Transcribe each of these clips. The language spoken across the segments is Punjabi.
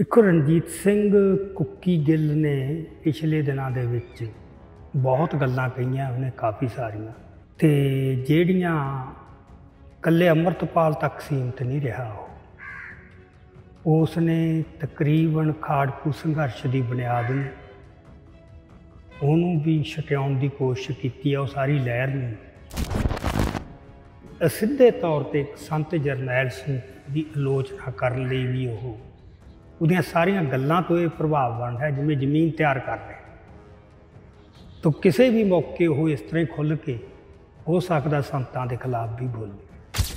ਦੇਖੋ ਰਣਜੀਤ ਸਿੰਘ ਕੁੱਕੀ ਗਿੱਲ ਨੇ ਪਿਛਲੇ ਦਿਨਾਂ ਦੇ ਵਿੱਚ ਬਹੁਤ ਗੱਲਾਂ ਕਹੀਆਂ ਉਹਨੇ ਕਾਫੀ ਸਾਰੀਆਂ ਤੇ ਜਿਹੜੀਆਂ ਕੱਲੇ ਅਮਰਤਪਾਲ ਤੱਕ ਸੀਮਤ ਨਹੀਂ ਰਿਹਾ ਉਹ ਉਸ ਨੇ ਤਕਰੀਬਨ ਖਾੜਕੂ ਸੰਘਰਸ਼ ਦੀ ਬੁਨਿਆਦ ਨੂੰ ਉਹਨੂੰ ਵੀ ਛਟਿਆਉਣ ਦੀ ਕੋਸ਼ਿਸ਼ ਕੀਤੀ ਆ ਉਹ ਸਾਰੀ ਲਹਿਰ ਨੂੰ ਅਸਿੱਧੇ ਤੌਰ ਤੇ ਸੰਤ ਜਰਨੈਲ ਸਿੰਘ ਦੀ ਆਲੋਚਨਾ ਕਰਨ ਲਈ ਵੀ ਉਹ ਉਹਦੀਆਂ ਸਾਰੀਆਂ ਗੱਲਾਂ ਤੋਂ ਇਹ ਪ੍ਰਭਾਵ ਬਣਦਾ ਹੈ ਜਿਵੇਂ ਜ਼ਮੀਨ ਤਿਆਰ ਕਰ ਰਹੇ ਤੋ ਕਿਸੇ ਵੀ ਮੌਕੇ ਉਹ ਇਸ ਤਰ੍ਹਾਂ ਖੁੱਲ ਕੇ ਹੋ ਸਕਦਾ ਸੰਤਾਂ ਦੇ ਖਿਲਾਫ ਵੀ ਬੋਲੇ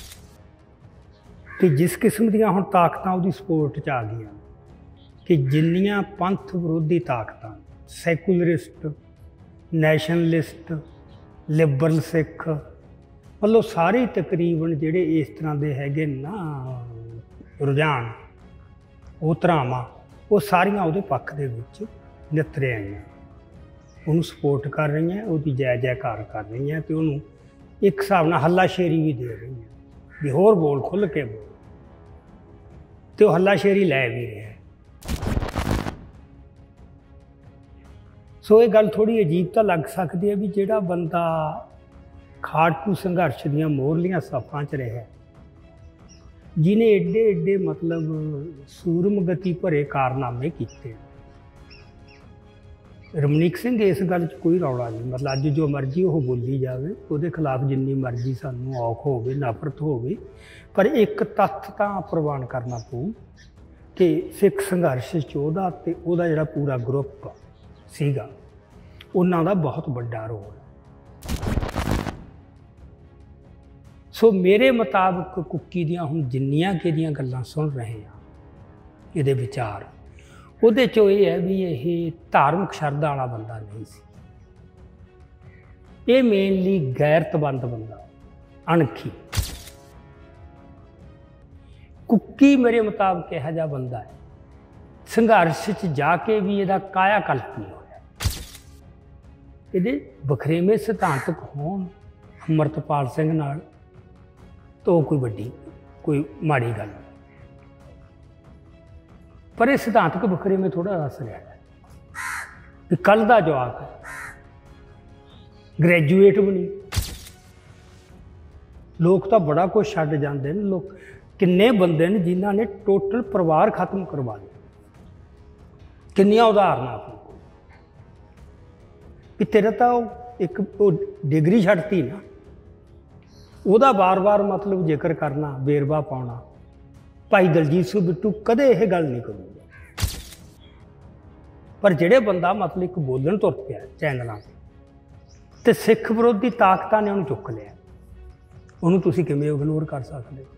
ਕਿ ਜਿਸ ਕਿਸਮ ਦੀਆਂ ਹੁਣ ਤਾਕਤਾਂ ਉਹਦੀ ਸਪੋਰਟ 'ਚ ਆ ਗਈਆਂ ਕਿ ਜਿੰਨੀਆਂ ਪੰਥ ਵਿਰੋਧੀ ਤਾਕਤਾਂ ਸੈਕੂਲਰਿਸਟ ਨੈਸ਼ਨਲਿਸਟ ਲਿਬਰਲ ਸਿੱਖ ਵੱਲੋਂ ਸਾਰੇ ਤਕਰੀਬਨ ਜਿਹੜੇ ਇਸ ਤਰ੍ਹਾਂ ਦੇ ਹੈਗੇ ਨਾ ਰੁਝਾਨ ਉਤਰਾਵਾ ਉਹ ਸਾਰੀਆਂ ਉਹਦੇ ਪੱਖ ਦੇ ਵਿੱਚ ਨਿਤਰੇ ਆਈਆਂ ਉਹਨੂੰ ਸਪੋਰਟ ਕਰ ਰਹੀਆਂ ਉਹਦੀ ਜੈ ਜੈਕਾਰ ਕਰ ਰਹੀਆਂ ਤੇ ਉਹਨੂੰ ਇੱਕ ਹਿਸਾਬ ਨਾਲ ਹੱਲਾ ਸ਼ੇਰੀ ਵੀ ਦੇ ਰਹੀਆਂ ਵੀ ਹੋਰ ਬੋਲ ਖੁੱਲ ਕੇ ਬੋਲ ਤੇ ਉਹ ਹੱਲਾ ਸ਼ੇਰੀ ਲੈ ਵੀ ਰਿਹਾ ਸੋ ਇਹ ਗੱਲ ਥੋੜੀ ਅਜੀਬ ਤਾਂ ਲੱਗ ਸਕਦੀ ਹੈ ਵੀ ਜਿਹੜਾ ਬੰਦਾ ਖਾੜਕੂ ਸੰਘਰਸ਼ ਦੀਆਂ ਮੋਰਲੀਆਂ ਸਫਾਂ 'ਚ ਰਿਹਾ ਜਿਨੇ ਏਡੇ ਏਡੇ ਮਤਲਬ ਸੂਰਮ ਗਤੀ ਭਰੇ ਕਾਰਨਾਮੇ ਕੀਤੇ ਰਮਨੀਕ ਸਿੰਘ ਇਸ ਗੱਲ 'ਚ ਕੋਈ ਰੌਲਾ ਨਹੀਂ ਮਤਲਬ ਅੱਜ ਜੋ ਮਰਜ਼ੀ ਉਹ ਬੋਲੀ ਜਾਵੇ ਉਹਦੇ ਖਿਲਾਫ ਜਿੰਨੀ ਮਰਜ਼ੀ ਸਾਨੂੰ ਔਖ ਹੋਵੇ ਨਫ਼ਰਤ ਹੋਵੇ ਪਰ ਇੱਕ ਤੱਥ ਤਾਂ ਪ੍ਰਵਾਨ ਕਰਨਾ ਪਊ ਕਿ ਸਿੱਖ ਸੰਘਰਸ਼ 'ਚ ਉਹਦਾ ਤੇ ਉਹਦਾ ਜਿਹੜਾ ਪੂਰਾ ਗਰੁੱਪ ਸੀਗਾ ਉਹਨਾਂ ਦਾ ਬਹੁਤ ਵੱਡਾ ਰੋਲ ਸੋ ਮੇਰੇ ਮੁਤਾਬਕ ਕੁੱਕੀ ਦੀਆਂ ਹੁਣ ਜਿੰਨੀਆਂ ਕੇ ਦੀਆਂ ਗੱਲਾਂ ਸੁਣ ਰਹੇ ਆ ਇਹਦੇ ਵਿਚਾਰ ਉਹਦੇ ਚੋਂ ਇਹ ਹੈ ਵੀ ਇਹ ਧਾਰਮਿਕ ਸ਼ਰਧਾ ਵਾਲਾ ਬੰਦਾ ਨਹੀਂ ਸੀ ਇਹ ਮੇਨਲੀ ਗੈਰਤਬੰਦ ਬੰਦਾ ਅਣਖੀ ਕੁੱਕੀ ਮੇਰੇ ਮੁਤਾਬਕ ਇਹ ਜਿਹਾ ਬੰਦਾ ਹੈ ਸੰਘਰਸ਼ ਵਿੱਚ ਜਾ ਕੇ ਵੀ ਇਹਦਾ ਕਾਇਆ ਕਲਪ ਨਹੀਂ ਹੋਇਆ ਇਹਦੇ ਬਖਰੇਵੇਂ ਸਿਧਾਂਤਕ ਹੋਣ ਅਮਰਤਪਾਲ ਸਿੰਘ ਨਾਲ ਤਾਂ ਉਹ ਕੋਈ ਵੱਡੀ ਕੋਈ ਮਾੜੀ ਗੱਲ ਪਰ ਇਹ ਸਿਧਾਂਤਕ ਬਖਰੇ ਮੇ ਥੋੜਾ ਰਸ ਰਿਹਾ ਹੈ ਕਿ ਕੱਲ ਦਾ ਜਵਾਬ ਹੈ ਗ੍ਰੈਜੂਏਟ ਵੀ ਨਹੀਂ ਲੋਕ ਤਾਂ ਬੜਾ ਕੁਝ ਛੱਡ ਜਾਂਦੇ ਨੇ ਲੋਕ ਕਿੰਨੇ ਬੰਦੇ ਨੇ ਜਿਨ੍ਹਾਂ ਨੇ ਟੋਟਲ ਪਰਿਵਾਰ ਖਤਮ ਕਰਵਾ ਲਿਆ ਕਿੰਨੀਆਂ ਉਦਾਹਰਨਾਂ ਆਪਣੇ ਕੋਲ ਵੀ ਤੇਰਾ ਤਾਂ ਇੱਕ ਉਹ ਡਿਗਰੀ ਛੱਡਤੀ ਨਾ ਉਹਦਾ ਵਾਰ-ਵਾਰ ਮਤਲਬ ਜ਼ਿਕਰ ਕਰਨਾ ਬੇਰਵਾ ਪਾਉਣਾ ਭਾਈ ਦਲਜੀਤ ਸਿੰਘ ਬਿੱਟੂ ਕਦੇ ਇਹ ਗੱਲ ਨਹੀਂ ਕਰੂਗਾ ਪਰ ਜਿਹੜੇ ਬੰਦਾ ਮਤਲਬ ਇੱਕ ਬੋਲਣ ਤੁਰ ਪਿਆ ਚੈਨਲਾਂ ਤੇ ਤੇ ਸਿੱਖ ਵਿਰੋਧੀ ਤਾਕਤਾਂ ਨੇ ਉਹਨੂੰ ਚੁੱਕ ਲਿਆ ਉਹਨੂੰ ਤੁਸੀਂ ਕਿਵੇਂ ਇਗਨੋਰ ਕਰ ਸਕਦੇ ਹੋ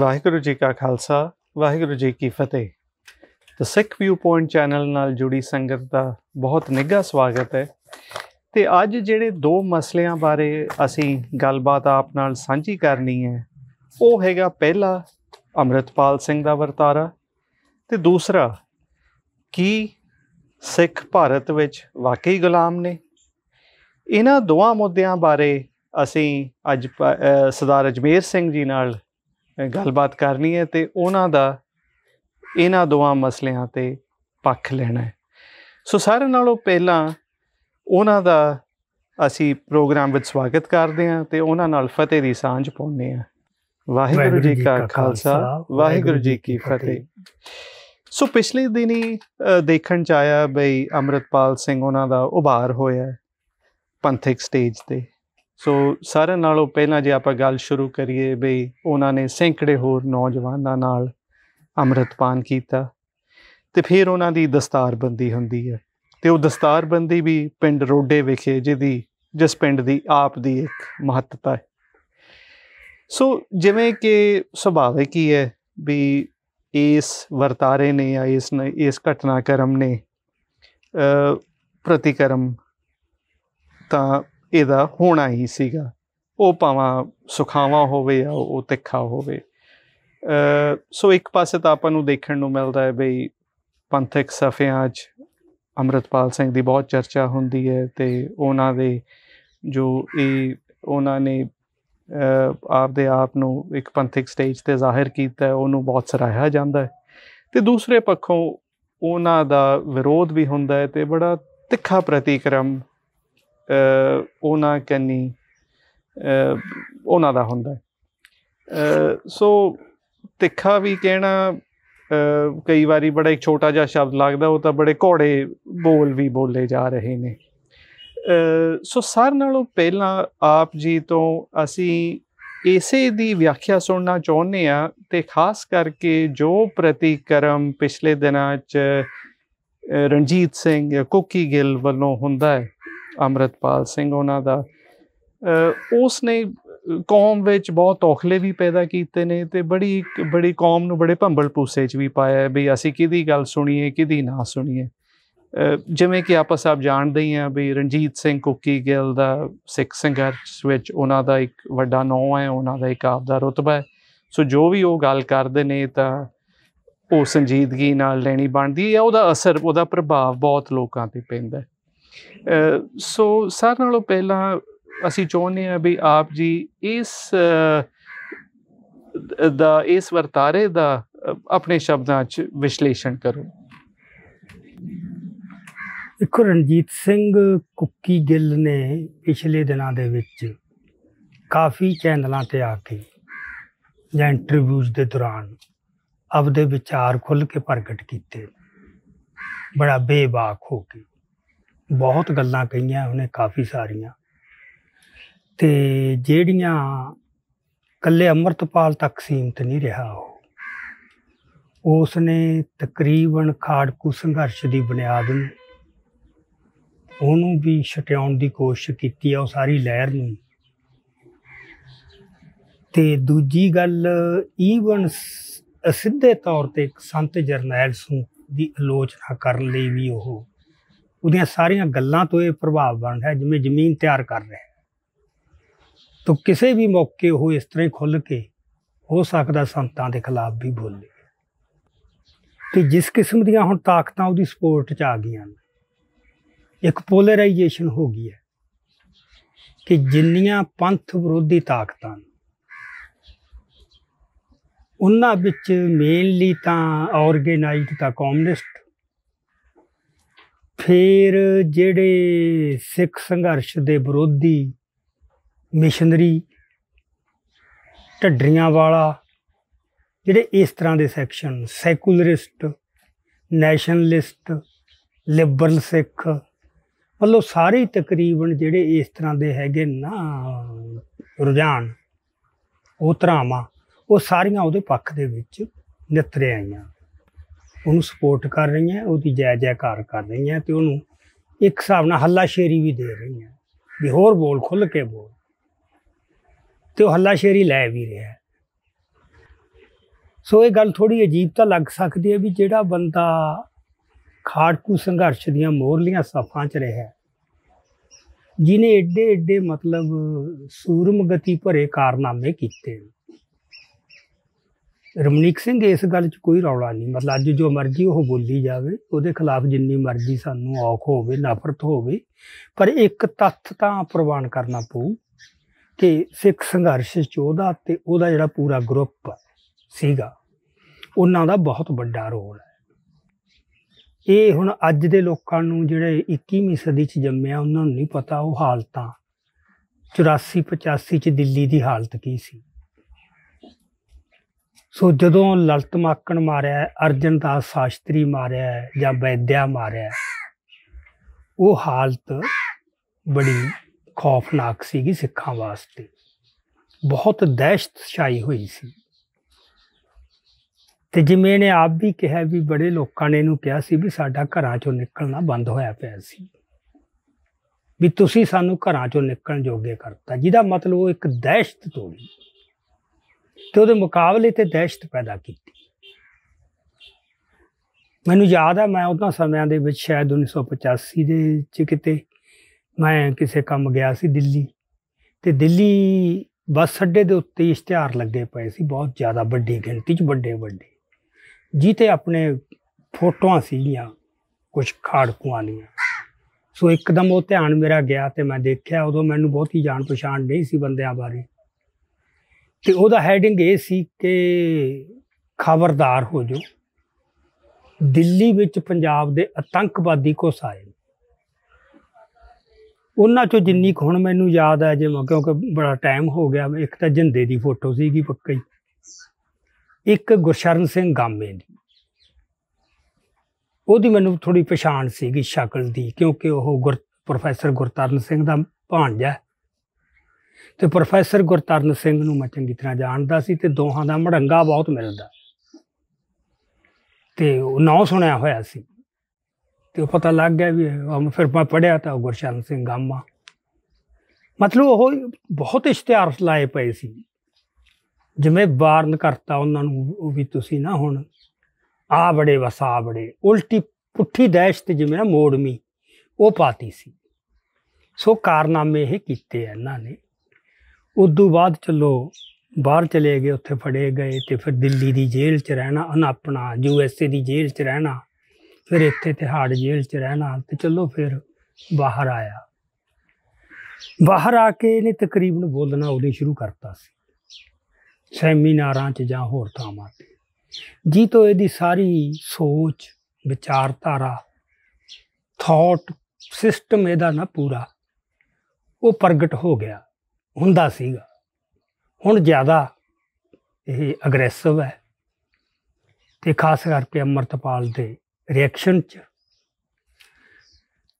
ਵਾਹਿਗੁਰੂ ਜੀ ਕਾ ਖਾਲਸਾ ਵਾਹਿਗੁਰੂ ਜੀ ਕੀ ਫਤਿਹ ਤੇ ਸਿੱਖ ਵਿਊ ਪੁਆਇੰਟ ਚੈਨਲ ਨਾਲ ਜੁੜੀ ਸੰਗਤ ਦਾ ਬਹੁਤ ਨਿੱਘਾ ਸਵਾਗਤ ਹੈ ਤੇ ਅੱਜ ਜਿਹੜੇ ਦੋ ਮਸਲਿਆਂ ਬਾਰੇ ਅਸੀਂ ਗੱਲਬਾਤ ਆਪ ਨਾਲ ਸਾਂਝੀ ਕਰਨੀ ਹੈ ਉਹ ਹੈਗਾ ਪਹਿਲਾ ਅਮਰਤਪਾਲ ਸਿੰਘ ਦਾ ਵਰਤਾਰਾ ਤੇ ਦੂਸਰਾ ਕੀ ਸਿੱਖ ਭਾਰਤ ਵਿੱਚ ਵਾਕਈ ਗੁਲਾਮ ਨੇ ਇਹਨਾਂ ਦੋਹਾਂ ਮੁੱਦਿਆਂ ਬਾਰੇ ਅਸੀਂ ਅੱਜ ਸਰਦਾਰ ਅਜਮੇਰ ਸਿੰਘ ਜੀ ਨਾਲ ਗੱਲਬਾਤ ਕਰਨੀ ਹੈ ਤੇ ਉਹਨਾਂ ਦਾ ਇਹਨਾਂ ਦੋਵਾਂ ਮਸਲਿਆਂ ਤੇ ਪੱਖ ਲੈਣਾ ਹੈ ਸੋ ਸਾਰਿਆਂ ਨਾਲੋਂ ਪਹਿਲਾਂ ਉਹਨਾਂ ਦਾ ਅਸੀਂ ਪ੍ਰੋਗਰਾਮ ਵਿੱਚ ਸਵਾਗਤ ਕਰਦੇ ਹਾਂ ਤੇ ਉਹਨਾਂ ਨਾਲ ਫਤਿਹ ਦੀ ਸਾਂਝ ਪਾਉਂਦੇ ਹਾਂ ਵਾਹਿਗੁਰੂ ਜੀ ਕਾ ਖਾਲਸਾ ਵਾਹਿਗੁਰੂ ਜੀ ਕੀ ਫਤਿਹ ਸੋ ਪਿਛਲੇ ਦਿਨੀ ਦੇਖਣ ਚ ਆਇਆ ਬਈ ਅਮਰਤਪਾਲ ਸਿੰਘ ਉਹਨਾਂ ਦਾ ਉਭਾਰ ਹੋਇਆ ਪੰਥਿਕ ਸਟੇਜ ਤੇ ਸੋ ਸਾਰਿਆਂ ਨਾਲੋਂ ਪਹਿਲਾਂ ਜੇ ਆਪਾਂ ਗੱਲ ਸ਼ੁਰੂ ਕਰੀਏ ਬਈ ਉਹਨਾਂ ਨੇ ਸੈਂਕੜੇ ਹੋਰ ਨੌਜਵਾਨਾਂ ਨਾਲ ਅੰਮ੍ਰਿਤਪਾਨ ਕੀਤਾ ਤੇ ਫਿਰ ਉਹਨਾਂ ਦੀ ਦਸਤਾਰਬੰਦੀ ਹੁੰਦੀ ਹੈ ਤੇ ਉਹ ਦਸਤਾਰਬੰਦੀ ਵੀ ਪਿੰਡ ਰੋਡੇ ਵਿਖੇ ਜਿਹਦੀ ਜਿਸ ਪਿੰਡ ਦੀ ਆਪ ਦੀ ਇੱਕ ਮਹੱਤਤਾ ਹੈ ਸੋ ਜਿਵੇਂ ਕਿ ਸੁਭਾਵਿਕ ਹੀ ਹੈ ਵੀ ਇਸ ਵਰਤਾਰੇ ਨੇ ਆ ਇਸ ਨੇ ਇਸ ਘਟਨਾਕ੍ਰਮ ਨੇ ਪ੍ਰਤੀਕਰਮ ਤਾਂ ਇਹਦਾ ਹੋਣਾ ਹੀ ਸੀਗਾ ਉਹ ਪਾਵਾਂ ਸੁਖਾਵਾਂ ਹੋਵੇ ਆ ਉਹ ਤਿੱਖਾ ਹੋਵੇ ਸੋ ਇੱਕ ਪਾਸੇ ਤਾਂ ਆਪਾਂ ਨੂੰ ਦੇਖਣ ਨੂੰ ਮਿਲਦਾ ਹੈ ਬਈ ਪੰਥਕ ਸਫਿਆਂ 'ਚ ਅਮਰਤਪਾਲ ਸਿੰਘ ਦੀ ਬਹੁਤ ਚਰਚਾ ਹੁੰਦੀ ਹੈ ਤੇ ਉਹਨਾਂ ਦੇ ਜੋ ਇਹ ਉਹਨਾਂ ਨੇ ਆਪਦੇ ਆਪ ਨੂੰ ਇੱਕ ਪੰਥਕ ਸਟੇਜ ਤੇ ਜ਼ਾਹਿਰ ਕੀਤਾ ਉਹਨੂੰ ਬਹੁਤ ਸਰਾਹਿਆ ਜਾਂਦਾ ਹੈ ਤੇ ਦੂਸਰੇ ਪੱਖੋਂ ਉਹਨਾਂ ਦਾ ਵਿਰੋਧ ਵੀ ਹੁੰਦਾ ਹੈ ਤੇ ਬੜਾ ਤਿੱਖਾ ਪ੍ਰਤੀਕਰਮ ਉਹਨਾਂ ਕੰਨੀ ਉਹਨਾਂ ਦਾ ਹੁੰਦਾ ਹੈ ਸੋ ਤਿੱਖਾ ਵੀ ਕਹਿਣਾ ਕਈ ਵਾਰੀ ਬੜਾ ਇੱਕ ਛੋਟਾ ਜਿਹਾ ਸ਼ਬਦ ਲੱਗਦਾ ਉਹ ਤਾਂ ਬੜੇ ਘੋੜੇ ਬੋਲ ਵੀ ਬੋਲੇ ਜਾ ਰਹੇ ਨੇ ਸੋ ਸਾਰ ਨਾਲੋਂ ਪਹਿਲਾਂ ਆਪ ਜੀ ਤੋਂ ਅਸੀਂ ਇਸੇ ਦੀ ਵਿਆਖਿਆ ਸੁਣਨਾ ਚਾਹੁੰਦੇ ਆ ਤੇ ਖਾਸ ਕਰਕੇ ਜੋ ਪ੍ਰਤੀਕਰਮ ਪਿਛਲੇ ਦਿਨਾਂ 'ਚ ਰਣਜੀਤ ਸਿੰਘ ਜਾਂ ਕੁੱਕੀ ਗਿੱਲ ਵੱਲੋਂ ਹੁੰਦਾ ਹੈ ਅਮਰਤਪਾਲ ਸਿੰਘ ਉਹਨਾਂ ਦਾ ਉਸ ਨੇ ਕੌਮ ਵਿੱਚ ਬਹੁਤ ਔਖਲੇ ਵੀ ਪੈਦਾ ਕੀਤੇ ਨੇ ਤੇ ਬੜੀ ਬੜੀ ਕੌਮ ਨੂੰ ਬੜੇ ਭੰਬਲ ਪੂਸੇ 'ਚ ਵੀ ਪਾਇਆ ਵੀ ਅਸੀਂ ਕਿਹਦੀ ਗੱਲ ਸੁਣੀਏ ਕਿਹਦੀ ਨਾ ਸੁਣੀਏ ਜਿਵੇਂ ਕਿ ਆਪਾਂ ਸਭ ਜਾਣਦੇ ਹੀ ਆ ਵੀ ਰਣਜੀਤ ਸਿੰਘ ਕੁੱਕੀ ਗਿੱਲ ਦਾ ਸਿੱਖ ਸੰਘਰਸ਼ ਵਿੱਚ ਉਹਨਾਂ ਦਾ ਇੱਕ ਵੱਡਾ ਨਾਂ ਹੈ ਉਹਨਾਂ ਦਾ ਇੱਕ ਆਪ ਦਾ ਰਤਬਾ ਹੈ ਸੋ ਜੋ ਵੀ ਉਹ ਗੱਲ ਕਰਦੇ ਨੇ ਤਾਂ ਉਹ ਸੰਜੀਦਗੀ ਨਾਲ ਲੈਣੀ ਬਣਦੀ ਹੈ ਉਹਦਾ ਅਸਰ ਉਹਦਾ ਪ੍ਰਭਾਵ ਬਹੁਤ ਲੋਕਾਂ ਤੇ ਪੈਂਦਾ ਸੋ ਸਾਰਿਆਂ ਨਾਲੋਂ ਪਹਿਲਾਂ ਅਸੀਂ ਚਾਹੁੰਦੇ ਆ ਵੀ ਆਪ ਜੀ ਇਸ ਦਾ ਇਸ ਵਰਤਾਰੇ ਦਾ ਆਪਣੇ ਸ਼ਬਦਾਂ 'ਚ ਵਿਸ਼ਲੇਸ਼ਣ ਕਰੋ ਇੱਕ ਰਣਜੀਤ ਸਿੰਘ ਕੁੱਕੀ ਗਿੱਲ ਨੇ ਪਿਛਲੇ ਦਿਨਾਂ ਦੇ ਵਿੱਚ ਕਾਫੀ ਚੈਨਲਾਂ ਤੇ ਆ ਕੇ ਜਾਂ ਇੰਟਰਵਿਊਜ਼ ਦੇ ਦੌਰਾਨ ਆਪਦੇ ਵਿਚਾਰ ਖੁੱਲ ਕੇ ਪ੍ਰਗਟ ਕੀਤੇ ਬੜਾ ਬੇਬਾਕ ਹੋ ਕੇ ਬਹੁਤ ਗੱਲਾਂ ਕਹੀਆਂ ਉਹਨੇ ਕਾਫੀ ਸਾਰੀਆਂ ਤੇ ਜਿਹੜੀਆਂ ਕੱਲੇ ਅਮਰਤਪਾਲ ਤੱਕ ਸੀਮਤ ਨਹੀਂ ਰਿਹਾ ਉਹ ਉਸ ਨੇ ਤਕਰੀਬਨ ਖਾੜਕੂ ਸੰਘਰਸ਼ ਦੀ ਬੁਨਿਆਦ ਨੂੰ ਉਹਨੂੰ ਵੀ ਛਟਿਆਉਣ ਦੀ ਕੋਸ਼ਿਸ਼ ਕੀਤੀ ਆ ਉਹ ਸਾਰੀ ਲਹਿਰ ਨੂੰ ਤੇ ਦੂਜੀ ਗੱਲ ਈਵਨ ਸਿੱਧੇ ਤੌਰ ਤੇ ਸੰਤ ਜਰਨੈਲ ਸਿੰਘ ਦੀ ਆਲੋਚਨਾ ਕਰਨ ਲਈ ਵੀ ਉਹ ਉਹਦੀਆਂ ਸਾਰੀਆਂ ਗੱਲਾਂ ਤੋਂ ਇਹ ਪ੍ਰਭਾਵ ਬਣ ਰਿਹਾ ਜਿਵੇਂ ਜ਼ਮੀਨ ਤਿਆਰ ਕਰ ਰਿਹਾ ਤੋ ਕਿਸੇ ਵੀ ਮੌਕੇ ਉਹ ਇਸ ਤਰ੍ਹਾਂ ਖੁੱਲ ਕੇ ਹੋ ਸਕਦਾ ਸੰਤਾਂ ਦੇ ਖਿਲਾਫ ਵੀ ਬੋਲੇ ਤੇ ਜਿਸ ਕਿਸਮ ਦੀਆਂ ਹੁਣ ਤਾਕਤਾਂ ਉਹਦੀ ਸਪੋਰਟ 'ਚ ਆ ਗਈਆਂ ਇੱਕ ਪੋਲਰਾਈਜੇਸ਼ਨ ਹੋ ਗਈ ਹੈ ਕਿ ਜਿੰਨੀਆਂ ਪੰਥ ਵਿਰੋਧੀ ਤਾਕਤਾਂ ਉਹਨਾਂ ਵਿੱਚ ਮੇਨਲੀ ਤਾਂ ਆਰਗੇਨਾਈਜ਼ਡ ਤਾਂ ਕਮਿਊਨਿਸਟ ਫਿਰ ਜਿਹੜੇ ਸਿੱਖ ਸੰਘਰਸ਼ ਦੇ ਵਿਰੋਧੀ ਮਿਸ਼ਨਰੀ ਢੱਡਰੀਆਂ ਵਾਲਾ ਜਿਹੜੇ ਇਸ ਤਰ੍ਹਾਂ ਦੇ section secularist nationalist liberal Sikh ਮਤਲਬ ਸਾਰੇ ਤਕਰੀਬਨ ਜਿਹੜੇ ਇਸ ਤਰ੍ਹਾਂ ਦੇ ਹੈਗੇ ਨਾ ਰੁਝਾਨ ਉਹ ਧਰਾਵਾਂ ਉਹ ਸਾਰੀਆਂ ਉਹਦੇ ਪੱਖ ਦੇ ਵਿੱਚ ਨਿਤਰੇ ਆਈਆਂ ਉਹਨੂੰ ਸਪੋਰਟ ਕਰ ਰਹੀਆਂ ਉਹਦੀ ਜੈ ਜੈਕਾਰ ਕਰ ਰਹੀਆਂ ਤੇ ਉਹਨੂੰ ਇੱਕ ਹਿਸਾਬ ਨਾਲ ਹੱਲਾਸ਼ੇਰੀ ਵੀ ਦੇ ਰਹੀਆਂ ਵੀ ਹੋਰ ਬੋਲ ਖੁੱਲ ਕੇ ਬੋਲ ਤੇ ਉਹ ਹੱਲਾਸ਼ੇਰੀ ਲੈ ਵੀ ਰਿਹਾ ਸੋ ਇਹ ਗੱਲ ਥੋੜੀ ਅਜੀਬ ਤਾਂ ਲੱਗ ਸਕਦੀ ਹੈ ਵੀ ਜਿਹੜਾ ਬੰਦਾ ਖਾੜਕੂ ਸੰਘਰਸ਼ ਦੀਆਂ ਮੋਰਲੀਆਂ ਸਫਾਂ 'ਚ ਰਿਹਾ ਜਿਨੇ ਏਡੇ ਏਡੇ ਮਤਲਬ ਸੂਰਮ ਗਤੀ ਭਰੇ ਕਾਰਨਾਮੇ ਕੀਤੇ ਰਮਨੀਕ ਸਿੰਘ ਇਸ ਗੱਲ 'ਚ ਕੋਈ ਰੌਲਾ ਨਹੀਂ ਮਤਲਬ ਅੱਜ ਜੋ ਮਰਜ਼ੀ ਉਹ ਬੋਲੀ ਜਾਵੇ ਉਹਦੇ ਖਿਲਾਫ ਜਿੰਨੀ ਮਰਜ਼ੀ ਸਾਨੂੰ ਔਖ ਹੋਵੇ ਨਫ਼ਰਤ ਹੋਵੇ ਪਰ ਇੱਕ ਤੱਥ ਤਾਂ ਪ੍ਰਵਾਨ ਕਰਨਾ ਪਊ ਕਿ ਸਿੱਖ ਸੰਘਰਸ਼ ਉਹਦਾ ਤੇ ਉਹਦਾ ਜਿਹੜਾ ਪੂਰਾ ਗਰੁੱਪ ਸੀਗਾ ਉਹਨਾਂ ਦਾ ਬਹੁਤ ਵੱਡਾ ਰੋਲ ਹੈ ਇਹ ਹੁਣ ਅੱਜ ਦੇ ਲੋਕਾਂ ਨੂੰ ਜਿਹੜੇ 21ਵੀਂ ਸਦੀ 'ਚ ਜੰਮਿਆ ਉਹਨਾਂ ਨੂੰ ਨਹੀਂ ਪਤਾ ਉਹ ਹਾਲਤਾਂ 84 85 'ਚ ਦਿੱਲੀ ਦੀ ਹਾਲਤ ਕੀ ਸੀ ਸੋ ਜਦੋਂ ਲਲਤ ਮਾਕਣ ਮਾਰਿਆ ਅਰਜਨ ਦਾਸ ਸ਼ਾਸਤਰੀ ਮਾਰਿਆ ਜਾਂ ਬੈਦਿਆ ਮਾਰਿਆ ਉਹ ਹਾਲਤ ਬੜੀ ਖੌਫਨਾਕ ਸੀਗੀ ਸਿੱਖਾਂ ਵਾਸਤੇ ਬਹੁਤ ਦਹਿਸ਼ਤ ਛਾਈ ਹੋਈ ਸੀ ਤੇ ਜਿਵੇਂ ਨੇ ਆਪ ਵੀ ਕਿਹਾ ਵੀ ਬੜੇ ਲੋਕਾਂ ਨੇ ਇਹਨੂੰ ਕਿਹਾ ਸੀ ਵੀ ਸਾਡਾ ਘਰਾਂ ਚੋਂ ਨਿਕਲਣਾ ਬੰਦ ਹੋਇਆ ਪਿਆ ਸੀ ਵੀ ਤੁਸੀਂ ਸਾਨੂੰ ਘਰਾਂ ਚੋਂ ਨਿਕਲਣ ਜੋਗੇ ਕਰਤਾ ਜਿਹਦਾ ਮਤਲਬ ਉਹ ਇੱਕ ਦਹਿਸ਼ਤ ਤੋੜੀ ਤੇ ਉਹਦੇ ਮੁਕਾਬਲੇ ਤੇ ਦਹਿਸ਼ਤ ਪੈਦਾ ਕੀਤੀ ਮੈਨੂੰ ਯਾਦ ਆ ਮੈਂ ਉਹਨਾਂ ਸਮਿਆਂ ਦੇ ਵਿੱਚ ਸ਼ਾਇਦ 1985 ਦੇ ਚ ਕਿਤੇ ਮੈਂ ਕਿਸੇ ਕੰਮ ਗਿਆ ਸੀ ਦਿੱਲੀ ਤੇ ਦਿੱਲੀ ਬੱਸ ਅੱਡੇ ਦੇ ਉੱਤੇ ਇਸ਼ਤਿਹਾਰ ਲੱਗੇ ਪਏ ਸੀ ਬਹੁਤ ਜ਼ਿਆਦਾ ਵੱਡੀ ਗਿਣਤੀ 'ਚ ਵੱਡੇ ਵੱਡੇ ਜਿੱਤੇ ਆਪਣੇ ਫੋਟੋਆਂ ਸੀਗੀਆਂ ਕੁਝ ਖਾੜਕੂਆਂ ਦੀਆਂ ਸੋ ਇੱਕਦਮ ਉਹ ਧਿਆਨ ਮੇਰਾ ਗਿਆ ਤੇ ਮੈਂ ਦੇਖਿਆ ਉਦੋਂ ਮੈਨੂੰ ਬਹੁਤ ਹੀ ਜਾਣ ਪਛਾਣ ਨਹੀਂ ਸੀ ਬੰਦਿਆਂ ਬਾਰੇ ਤੇ ਉਹਦਾ ਹੈਡਿੰਗ ਇਹ ਸੀ ਕਿ ਖਬਰਦਾਰ ਹੋ ਜੋ ਦਿੱਲੀ ਵਿੱਚ ਪੰਜਾਬ ਦੇ ਆਤੰਕਵਾਦੀ ਕੋਸਾਏ ਉਹਨਾਂ ਚੋਂ ਜਿੰਨੀ ਹੁਣ ਮੈਨੂੰ ਯਾਦ ਆ ਜਿਵੇਂ ਕਿਉਂਕਿ ਬੜਾ ਟਾਈਮ ਹੋ ਗਿਆ ਇੱਕ ਤਾਂ ਜਿੰਦੇ ਦੀ ਫੋਟੋ ਸੀਗੀ ਪੱਕੀ ਇੱਕ ਗੁਰਸ਼ਰਨ ਸਿੰਘ ਗਾਮੇ ਦੀ ਉਹਦੀ ਮੈਨੂੰ ਥੋੜੀ ਪਛਾਣ ਸੀਗੀ ਸ਼ਕਲ ਦੀ ਕਿਉਂਕਿ ਉਹ ਗੁਰ ਪ੍ਰੋਫੈਸਰ ਗੁਰਤਰਨ ਸਿੰਘ ਦਾ ਭਾਣਜਾ ਤੇ ਪ੍ਰੋਫੈਸਰ ਗੁਰਤਰਨ ਸਿੰਘ ਨੂੰ ਮੈਂ ਚੰਗੀ ਤਰ੍ਹਾਂ ਜਾਣਦਾ ਸੀ ਤੇ ਦੋਹਾਂ ਦਾ ਮੜੰਗਾ ਬਹੁਤ ਮਿਲਦਾ ਤੇ ਉਹ ਨਾਂ ਸੁਣਿਆ ਹੋਇਆ ਸੀ ਤੇ ਪਤਾ ਲੱਗ ਗਿਆ ਵੀ ਹਮ ਫਿਰ ਮੈਂ ਪੜਿਆ ਤਾਂ ਗੁਰਸ਼ਰਨ ਸਿੰਘ ਗਾਮਾ ਮਤਲਬ ਉਹ ਬਹੁਤ ਇਸ਼ਤਿਹਾਰ ਲਾਏ ਪਏ ਸੀ ਜਿਵੇਂ ਬਾਰਨ ਕਰਤਾ ਉਹਨਾਂ ਨੂੰ ਉਹ ਵੀ ਤੁਸੀਂ ਨਾ ਹੁਣ ਆ ਬੜੇ ਵਸਾ ਬੜੇ ਉਲਟੀ ਪੁੱਠੀ ਦੇਸ਼ ਤੇ ਜਿਵੇਂ ਨਾ ਮੋੜਮੀ ਉਹ ਪਾਤੀ ਸੀ ਸੋ ਕਾਰਨਾਮੇ ਇਹ ਕੀਤੇ ਇਹਨਾਂ ਨੇ ਉਦੋਂ ਬਾਅਦ ਚਲੋ ਬਾਹਰ ਚਲੇ ਗਏ ਉੱਥੇ ਫੜੇ ਗਏ ਤੇ ਫਿਰ ਦਿੱਲੀ ਦੀ ਜੇਲ੍ਹ 'ਚ ਰਹਿਣਾ ਐਸ ਯੂਐਸਏ ਦੀ ਜੇਲ੍ਹ 'ਚ ਰਹਿਣਾ ਫਿਰ ਇੱਥੇ ਤਿਹਾੜ ਜੇਲ੍ਹ 'ਚ ਰਹਿਣਾ ਤੇ ਚਲੋ ਫਿਰ ਬਾਹਰ ਆਇਆ ਬਾਹਰ ਆ ਕੇ ਇਹਨੇ ਤਕਰੀਬਨ ਬੋਲਣਾ ਉਹਦੇ ਸ਼ੁਰੂ ਕਰਤਾ ਸੀ ਸੈਮੀਨਾਰਾਂ 'ਚ ਜਾਂ ਹੋਰ ਥਾਵਾਂ 'ਤੇ ਜੀ ਤੋਂ ਇਹਦੀ ਸਾਰੀ ਸੋਚ ਵਿਚਾਰਧਾਰਾ ਥਾਟ ਸਿਸਟਮ ਇਹਦਾ ਨਾ ਪੂਰਾ ਉਹ ਪ੍ਰਗਟ ਹੋ ਗਿਆ ਹੁੰਦਾ ਸੀਗਾ ਹੁਣ ਜ਼ਿਆਦਾ ਇਹ ਅਗਰੈਸਿਵ ਹੈ ਤੇ ਖਾਸ ਕਰਕੇ ਅਮਰਤਪਾਲ ਦੇ ਰਿਐਕਸ਼ਨ 'ਚ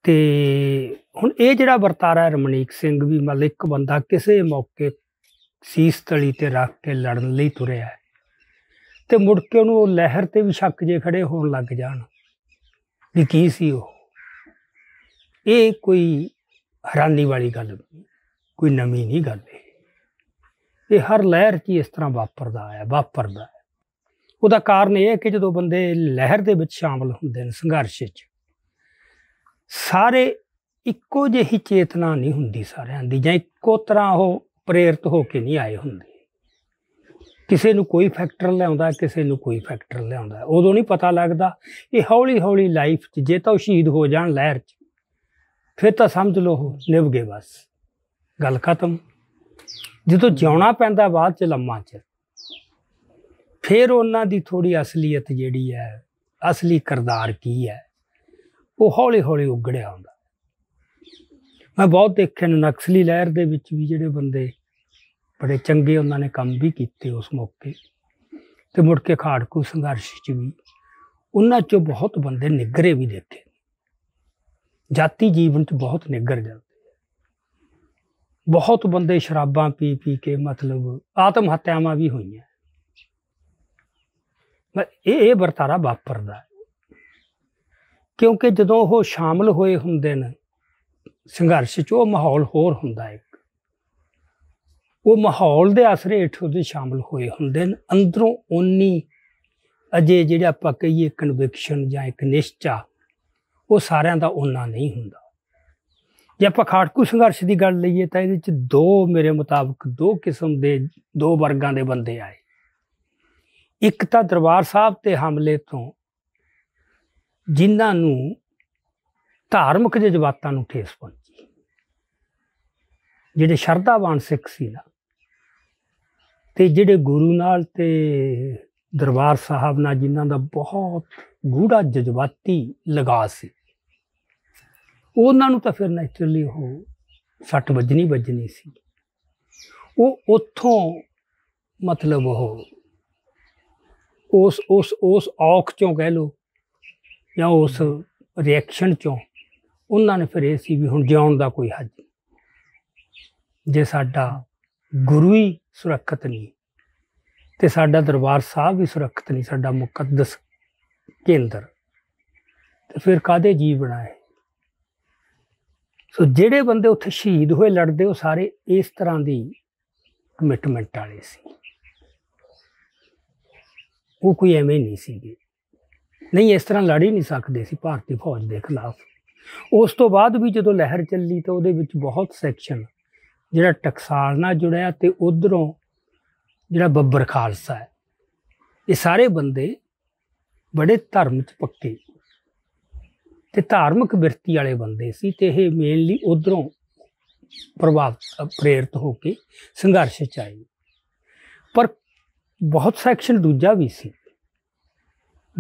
ਤੇ ਹੁਣ ਇਹ ਜਿਹੜਾ ਵਰਤਾਰਾ ਰਮਨੀਕ ਸਿੰਘ ਵੀ ਮਤਲਬ ਇੱਕ ਬੰਦਾ ਕਿਸੇ ਮੌਕੇ ਸੀਸ ਤਲੀ ਤੇ ਰੱਖ ਕੇ ਲੜਨ ਲਈ ਤੁਰਿਆ ਤੇ ਮੁੜ ਕੇ ਉਹਨੂੰ ਉਹ ਲਹਿਰ ਤੇ ਵੀ ਸ਼ੱਕ ਜੇ ਖੜੇ ਹੋਣ ਲੱਗ ਜਾਣ ਵੀ ਕੀ ਸੀ ਉਹ ਇਹ ਕੋਈ ਹੈਰਾਨੀ ਵਾਲੀ ਗੱਲ ਨਹੀਂ ਕੋਈ ਨਵੀਂ ਨਹੀਂ ਗੱਲ ਇਹ ਇਹ ਹਰ ਲਹਿਰ 'ਚ ਇਸ ਤਰ੍ਹਾਂ ਵਾਪਰਦਾ ਆਇਆ ਵਾਪਰਦਾ ਉਹਦਾ ਕਾਰਨ ਇਹ ਹੈ ਕਿ ਜਦੋਂ ਬੰਦੇ ਲਹਿਰ ਦੇ ਵਿੱਚ ਸ਼ਾਮਲ ਹੁੰਦੇ ਨੇ ਸੰਘਰਸ਼ ਵਿੱਚ ਸਾਰੇ ਇੱਕੋ ਜਿਹੀ ਚੇਤਨਾ ਨਹੀਂ ਹੁੰਦੀ ਸਾਰਿਆਂ ਦੀ ਜਾਂ ਇੱਕੋ ਤਰ੍ਹਾਂ ਉਹ ਪ੍ਰੇਰਿਤ ਹੋ ਕੇ ਨਹੀਂ ਆਏ ਹੁੰਦੇ ਕਿਸੇ ਨੂੰ ਕੋਈ ਫੈਕਟਰ ਲਿਆਉਂਦਾ ਕਿਸੇ ਨੂੰ ਕੋਈ ਫੈਕਟਰ ਲਿਆਉਂਦਾ ਉਦੋਂ ਨਹੀਂ ਪਤਾ ਲੱਗਦਾ ਇਹ ਹੌਲੀ ਹੌਲੀ ਲਾਈਫ 'ਚ ਜੇ ਤਾਂ ਉਹ ਸ਼ਹੀਦ ਹੋ ਜਾਣ ਲਹਿਰ 'ਚ ਫਿਰ ਤਾਂ ਸਮਝ ਲਓ ਉਹ ਨਿਭ ਗਏ ਬਸ ਗੱਲ ਖਤਮ ਜਦੋਂ ਜਿਉਣਾ ਪੈਂਦਾ ਬਾਅਦ 'ਚ ਲੰਮਾ 'ਚ ਫਿਰ ਉਹਨਾਂ ਦੀ ਥੋੜੀ ਅਸਲੀਅਤ ਜਿਹੜੀ ਹੈ ਅਸਲੀ ਕਰਦਾਰ ਕੀ ਹੈ ਉਹ ਹੌਲੀ-ਹੌਲੀ ਉਗੜਿਆ ਹੁੰਦਾ ਮੈਂ ਬਹੁਤ ਦੇਖੇ ਨੇ ਨਕਸਲੀ ਲਹਿਰ ਦੇ ਵਿੱਚ ਵੀ ਜਿਹੜੇ ਬੰਦੇ ਬੜੇ ਚੰਗੇ ਉਹਨਾਂ ਨੇ ਕੰਮ ਵੀ ਕੀਤੇ ਉਸ ਮੌਕੇ ਤੇ ਮੁੜ ਕੇ ਖਾੜਕੂ ਸੰਘਰਸ਼ 'ਚ ਵੀ ਉਹਨਾਂ 'ਚੋਂ ਬਹੁਤ ਬੰਦੇ ਨਿਗਰੇ ਵੀ ਦੇਖੇ ਜਾਤੀ ਜੀਵਨ 'ਚ ਬਹੁਤ ਨਿਗਰ ਜਾਂਦੇ ਬਹੁਤ ਬੰਦੇ ਸ਼ਰਾਬਾਂ ਪੀ ਪੀ ਕੇ ਮਤਲਬ ਆਤਮ ਹੱਤਿਆਵਾਂ ਵੀ ਹੋਈਆਂ ਇਹ ਇਹ ਵਰਤਾਰਾ ਵਾਪਰਦਾ ਕਿਉਂਕਿ ਜਦੋਂ ਉਹ ਸ਼ਾਮਲ ਹੋਏ ਹੁੰਦੇ ਨੇ ਸੰਘਰਸ਼ 'ਚ ਉਹ ਮਾਹੌਲ ਹੋਰ ਹੁੰਦਾ ਹੈ ਉਹ ਮਾਹੌਲ ਦੇ ਆਸਰੇ ਹੇਠ ਉਹਦੇ ਸ਼ਾਮਲ ਹੋਏ ਹੁੰਦੇ ਨੇ ਅੰਦਰੋਂ ਓਨੀ ਅਜੇ ਜਿਹੜਾ ਆਪਾਂ ਕਹੀਏ ਕਨਵਿਕਸ਼ਨ ਜਾਂ ਇੱਕ ਨਿਸ਼ਚਾ ਉਹ ਸਾਰਿਆਂ ਦਾ ਉਨਾ ਨਹੀਂ ਹੁੰਦਾ ਜੇ ਆਪਾਂ ਖਾੜਕੂ ਸੰਘਰਸ਼ ਦੀ ਗੱਲ ਲਈਏ ਤਾਂ ਇਹਦੇ 'ਚ ਦੋ ਮੇਰੇ ਮੁਤਾਬਕ ਦੋ ਕਿਸਮ ਦੇ ਦੋ ਵਰਗਾਂ ਦੇ ਬੰਦੇ ਆਏ ਇੱਕ ਤਾਂ ਦਰਬਾਰ ਸਾਹਿਬ ਤੇ ਹਮਲੇ ਤੋਂ ਜਿਨ੍ਹਾਂ ਨੂੰ ਧਾਰਮਿਕ ਜਜ਼ਬਾਤਾਂ ਨੂੰ ਠੇਸ ਪਹੁੰਚੀ ਜਿਹੜੇ ਸ਼ਰਧਾਵਾਨ ਸਿੱਖ ਸੀ ਨਾ ਤੇ ਜਿਹੜੇ ਗੁਰੂ ਨਾਲ ਤੇ ਦਰਬਾਰ ਸਾਹਿਬ ਨਾਲ ਜਿਨ੍ਹਾਂ ਦਾ ਬਹੁਤ ਗੂੜਾ ਜਜ਼ਬਾਤੀ ਲਗਾ ਸੀ ਉਹਨਾਂ ਨੂੰ ਤਾਂ ਫਿਰ ਨੈਚੁਰਲੀ ਉਹ ਸੱਟ ਵੱਜਣੀ ਵੱਜਣੀ ਸੀ ਉਹ ਉੱਥੋਂ ਮਤਲਬ ਉਹ ਉਸ ਉਸ ਉਸ ਔਖ ਚੋਂ ਕਹਿ ਲੋ ਜਾਂ ਉਸ ਰਿਐਕਸ਼ਨ ਚੋਂ ਉਹਨਾਂ ਨੇ ਫਿਰ ਇਹ ਸੀ ਵੀ ਹੁਣ ਜਿਉਣ ਦਾ ਕੋਈ ਹੱਜ ਜੇ ਸਾਡਾ ਗੁਰੂ ਹੀ ਸੁਰੱਖਤ ਨਹੀਂ ਤੇ ਸਾਡਾ ਦਰਬਾਰ ਸਾਹਿਬ ਵੀ ਸੁਰੱਖਤ ਨਹੀਂ ਸਾਡਾ ਮੁਕੱਦਸ ਕੇਂਦਰ ਤੇ ਫਿਰ ਕਾਦੇ ਜੀ ਬਣਾਏ ਸੋ ਜਿਹੜੇ ਬੰਦੇ ਉੱਥੇ ਸ਼ਹੀਦ ਹੋਏ ਲੜਦੇ ਉਹ ਸਾਰੇ ਇਸ ਤਰ੍ਹਾਂ ਦੀ ਕਮਿਟਮੈਂਟ ਵਾਲੇ ਸੀ ਉਹ ਕੋਈ ਐਵੇਂ ਨਹੀਂ ਸੀਗੇ ਨਹੀਂ ਇਸ ਤਰ੍ਹਾਂ ਲੜ ਹੀ ਨਹੀਂ ਸਕਦੇ ਸੀ ਭਾਰਤੀ ਫੌਜ ਦੇ ਖਿਲਾਫ ਉਸ ਤੋਂ ਬਾਅਦ ਵੀ ਜਦੋਂ ਲਹਿਰ ਚੱਲੀ ਤਾਂ ਉਹਦੇ ਵਿੱਚ ਬਹੁਤ ਸੈਕਸ਼ਨ ਜਿਹੜਾ ਟਕਸਾਲ ਨਾਲ ਜੁੜਿਆ ਤੇ ਉਧਰੋਂ ਜਿਹੜਾ ਬੱਬਰ ਖਾਲਸਾ ਹੈ ਇਹ ਸਾਰੇ ਬੰਦੇ ਬੜੇ ਧਰਮ ਚ ਪੱਕੇ ਤੇ ਧਾਰਮਿਕ ਵਿਰਤੀ ਵਾਲੇ ਬੰਦੇ ਸੀ ਤੇ ਇਹ ਮੇਨਲੀ ਉਧਰੋਂ ਪ੍ਰਭਾਵ ਪ੍ਰੇਰਿਤ ਹੋ ਕੇ ਸੰਘਰਸ਼ ਚ ਆਏ ਬਹੁਤ ਸੈਕਸ਼ਨ ਦੂਜਾ ਵੀ ਸੀ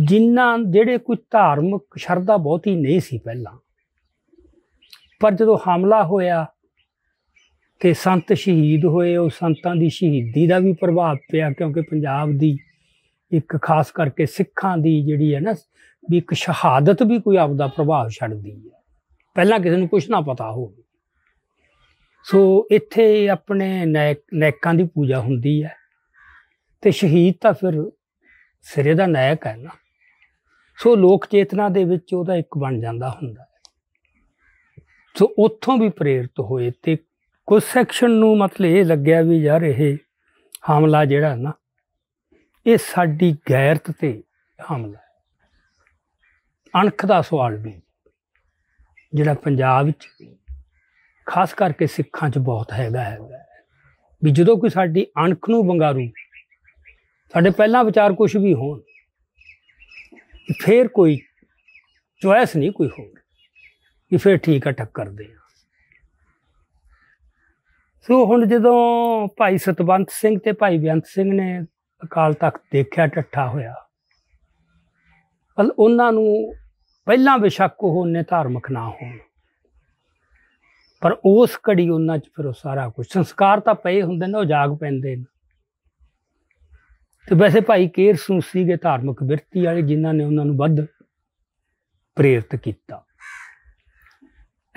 ਜਿਨ੍ਹਾਂ ਜਿਹੜੇ ਕੋਈ ਧਾਰਮਿਕ ਸ਼ਰਧਾ ਬਹੁਤੀ ਨਹੀਂ ਸੀ ਪਹਿਲਾਂ ਪਰ ਜਦੋਂ ਹਮਲਾ ਹੋਇਆ ਤੇ ਸੰਤ ਸ਼ਹੀਦ ਹੋਏ ਉਹ ਸੰਤਾਂ ਦੀ ਸ਼ਹੀਦੀ ਦਾ ਵੀ ਪ੍ਰਭਾਵ ਪਿਆ ਕਿਉਂਕਿ ਪੰਜਾਬ ਦੀ ਇੱਕ ਖਾਸ ਕਰਕੇ ਸਿੱਖਾਂ ਦੀ ਜਿਹੜੀ ਹੈ ਨਾ ਵੀ ਇੱਕ ਸ਼ਹਾਦਤ ਵੀ ਕੋਈ ਆਪ ਦਾ ਪ੍ਰਭਾਵ ਛੱਡਦੀ ਹੈ ਪਹਿਲਾਂ ਕਿਸੇ ਨੂੰ ਕੁਝ ਨਾ ਪਤਾ ਹੋਵੇ ਸੋ ਇੱਥੇ ਆਪਣੇ ਨੈਕਾਂ ਦੀ ਪੂਜਾ ਹੁੰਦੀ ਹੈ ਤੇ ਸ਼ਹੀਦ ਤਾਂ ਫਿਰ ਸਿਰੇ ਦਾ ਨਾਇਕ ਹੈ ਨਾ ਸੋ ਲੋਕ ਚੇਤਨਾ ਦੇ ਵਿੱਚ ਉਹਦਾ ਇੱਕ ਬਣ ਜਾਂਦਾ ਹੁੰਦਾ ਹੈ ਸੋ ਉੱਥੋਂ ਵੀ ਪ੍ਰੇਰਿਤ ਹੋਏ ਤੇ ਕੁਝ ਸੈਕਸ਼ਨ ਨੂੰ ਮਤਲਬ ਇਹ ਲੱਗਿਆ ਵੀ ਯਾਰ ਇਹ ਹਮਲਾ ਜਿਹੜਾ ਨਾ ਇਹ ਸਾਡੀ ਗੈਰਤ ਤੇ ਹਮਲਾ ਹੈ ਅਣਖ ਦਾ ਸਵਾਲ ਵੀ ਜਿਹੜਾ ਪੰਜਾਬ ਵਿੱਚ ਖਾਸ ਕਰਕੇ ਸਿੱਖਾਂ 'ਚ ਬਹੁਤ ਹੈਗਾ ਹੈ ਵੀ ਜਦੋਂ ਕੋਈ ਸਾਡੀ ਅਣਖ ਨੂੰ ਬੰਗਾਰੂ ਸਾਡੇ ਪਹਿਲਾਂ ਵਿਚਾਰ ਕੁਝ ਵੀ ਹੋਣ ਫੇਰ ਕੋਈ ਚੁਆਇਸ ਨਹੀਂ ਕੋਈ ਹੋਰ ਕਿ ਫੇਰ ਠੀਕ ਆ ਟੱਕਰ ਆ ਸੋ ਹੁਣ ਜਦੋਂ ਭਾਈ ਸਤਵੰਤ ਸਿੰਘ ਤੇ ਭਾਈ ਬਿਆੰਤ ਸਿੰਘ ਨੇ ਅਕਾਲ ਤਖਤ ਦੇਖਿਆ ਟੱਠਾ ਹੋਇਆ ਪਰ ਉਹਨਾਂ ਨੂੰ ਪਹਿਲਾਂ ਬਿਸ਼ੱਕ ਉਹ ਨੇ ਧਾਰਮਿਕ ਨਾ ਹੋਣ ਪਰ ਉਸ ਕੜੀ ਉਹਨਾਂ 'ਚ ਫਿਰ ਉਹ ਸਾਰਾ ਕੁਝ ਸੰਸਕਾਰ ਤਾਂ ਪਏ ਹੁੰਦੇ ਨੇ ਉਹ ਜਾਗ ਪੈਂਦੇ ਨੇ ਤੇ ਵੈਸੇ ਭਾਈ ਕੇਰ ਸਿੰਘ ਸੀਗੇ ਧਾਰਮਿਕ ਵਿਰਤੀ ਵਾਲੇ ਜਿਨ੍ਹਾਂ ਨੇ ਉਹਨਾਂ ਨੂੰ ਵੱਧ ਪ੍ਰੇਰਿਤ ਕੀਤਾ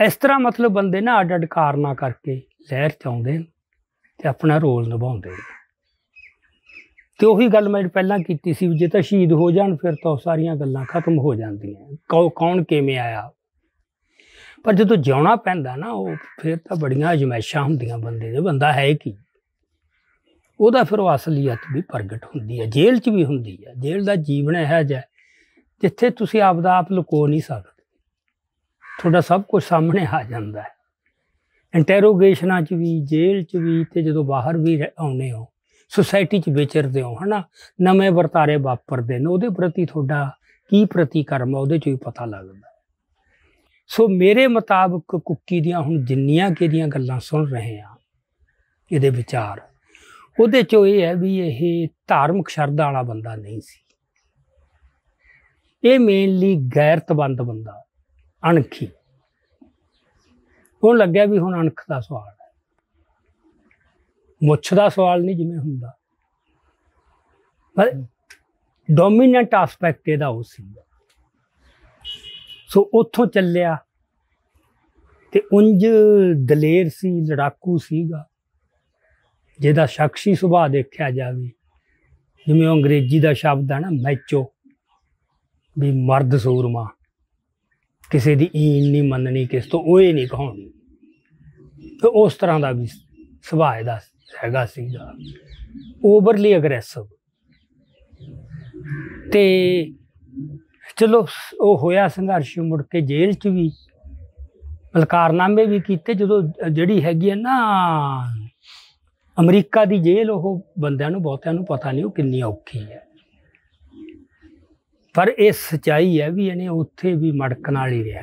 ਇਸ ਤਰ੍ਹਾਂ ਮਤਲਬ ਬੰਦੇ ਨਾ ਅਡਡ ਕਾਰਨਾ ਕਰਕੇ ਲਹਿਰ ਚਾਉਂਦੇ ਤੇ ਆਪਣਾ ਰੋਲ ਨਿਭਾਉਂਦੇ ਤੇ ਉਹੀ ਗੱਲ ਮੈਂ ਪਹਿਲਾਂ ਕੀਤੀ ਸੀ ਜੇ ਤਾਂ ਸ਼ਹੀਦ ਹੋ ਜਾਣ ਫਿਰ ਤਾਂ ਸਾਰੀਆਂ ਗੱਲਾਂ ਖਤਮ ਹੋ ਜਾਂਦੀਆਂ ਕੌਣ ਕਿਵੇਂ ਆਇਆ ਪਰ ਜਦੋਂ ਜਿਉਣਾ ਪੈਂਦਾ ਨਾ ਉਹ ਫਿਰ ਤਾਂ ਬੜੀਆਂ ਅਜਮੈਸ਼ਾਂ ਹੁੰਦੀਆਂ ਬੰਦੇ ਦੇ ਬੰਦਾ ਹੈ ਕੀ ਉਹਦਾ ਫਿਰ ਉਹ ਅਸਲੀਅਤ ਵੀ ਪ੍ਰਗਟ ਹੁੰਦੀ ਹੈ ਜੇਲ੍ਹ 'ਚ ਵੀ ਹੁੰਦੀ ਹੈ ਜੇਲ੍ਹ ਦਾ ਜੀਵਨ ਹੈ ਜੈ ਜਿੱਥੇ ਤੁਸੀਂ ਆਪ ਦਾ ਆਪ ਲੁਕੋ ਨਹੀਂ ਸਕਦੇ ਤੁਹਾਡਾ ਸਭ ਕੁਝ ਸਾਹਮਣੇ ਆ ਜਾਂਦਾ ਹੈ ਇੰਟਰੋਗੇਸ਼ਨਾਂ 'ਚ ਵੀ ਜੇਲ੍ਹ 'ਚ ਵੀ ਤੇ ਜਦੋਂ ਬਾਹਰ ਵੀ ਆਉਨੇ ਹੋ ਸੋਸਾਇਟੀ 'ਚ ਵਿਚਰਦੇ ਹੋ ਹਨਾ ਨਵੇਂ ਵਰਤਾਰੇ ਵਾਪਰਦੇ ਨੇ ਉਹਦੇ ਪ੍ਰਤੀ ਤੁਹਾਡਾ ਕੀ ਪ੍ਰਤੀਕਰਮ ਹੈ ਉਹਦੇ 'ਚ ਵੀ ਪਤਾ ਲੱਗਦਾ ਸੋ ਮੇਰੇ ਮੁਤਾਬਕ ਕੁੱਕੀ ਦੀਆਂ ਹੁਣ ਜਿੰਨੀਆਂ ਕਿਹਦੀਆਂ ਗੱਲਾਂ ਸੁਣ ਰਹੇ ਆ ਇਹਦੇ ਵਿਚਾਰ ਉਹਦੇ ਚੋ ਇਹ ਹੈ ਵੀ ਇਹ ਧਾਰਮਿਕ ਸ਼ਰਧਾ ਵਾਲਾ ਬੰਦਾ ਨਹੀਂ ਸੀ ਇਹ ਮੇਨਲੀ ਗੈਰਤਬੰਦ ਬੰਦਾ ਅਣਖੀ ਹੁਣ ਲੱਗਿਆ ਵੀ ਹੁਣ ਅਣਖ ਦਾ ਸਵਾਲ ਹੈ ਮੁੱਛ ਦਾ ਸਵਾਲ ਨਹੀਂ ਜਿਵੇਂ ਹੁੰਦਾ ਪਰ ਡੋਮੀਨੈਂਟ ਐਸਪੈਕਟ ਇਹਦਾ ਉਹ ਸੀ ਸੋ ਉੱਥੋਂ ਚੱਲਿਆ ਤੇ ਉੰਜ ਦਲੇਰ ਸੀ ਲੜਾਕੂ ਸੀਗਾ ਜਿਹਦਾ ਸ਼ਖਸੀ ਸੁਭਾਅ ਦੇਖਿਆ ਜਾਵੇ ਜਿਵੇਂ ਅੰਗਰੇਜ਼ੀ ਦਾ ਸ਼ਬਦ ਹੈ ਨਾ ਮੈਚੋ ਵੀ ਮਰਦ ਸੂਰਮਾ ਕਿਸੇ ਦੀ ਈਨ ਨਹੀਂ ਮੰਨਣੀ ਕਿਸ ਤੋਂ ਉਹ ਇਹ ਨਹੀਂ ਕਹਾਉਣੀ ਤੇ ਉਸ ਤਰ੍ਹਾਂ ਦਾ ਵੀ ਸੁਭਾਅ ਦਾ ਹੈਗਾ ਸੀ ਦਾ ਓਵਰਲੀ ਅਗਰੈਸਿਵ ਤੇ ਚਲੋ ਉਹ ਹੋਇਆ ਸੰਘਰਸ਼ ਮੁੜ ਕੇ ਜੇਲ੍ਹ 'ਚ ਵੀ ਬਲਕਾਰਨਾਮੇ ਵੀ ਕੀਤੇ ਜਦੋਂ ਜਿਹੜੀ ਹੈਗੀ ਹੈ ਨਾ ਅਮਰੀਕਾ ਦੀ ਜੇਲ੍ਹ ਉਹ ਬੰਦਿਆਂ ਨੂੰ ਬਹੁਤਿਆਂ ਨੂੰ ਪਤਾ ਨਹੀਂ ਉਹ ਕਿੰਨੀ ਔਖੀ ਹੈ ਪਰ ਇਹ ਸਚਾਈ ਹੈ ਵੀ ਇਹਨੇ ਉੱਥੇ ਵੀ ਮੜਕਣ ਵਾਲੀ ਰਿਹਾ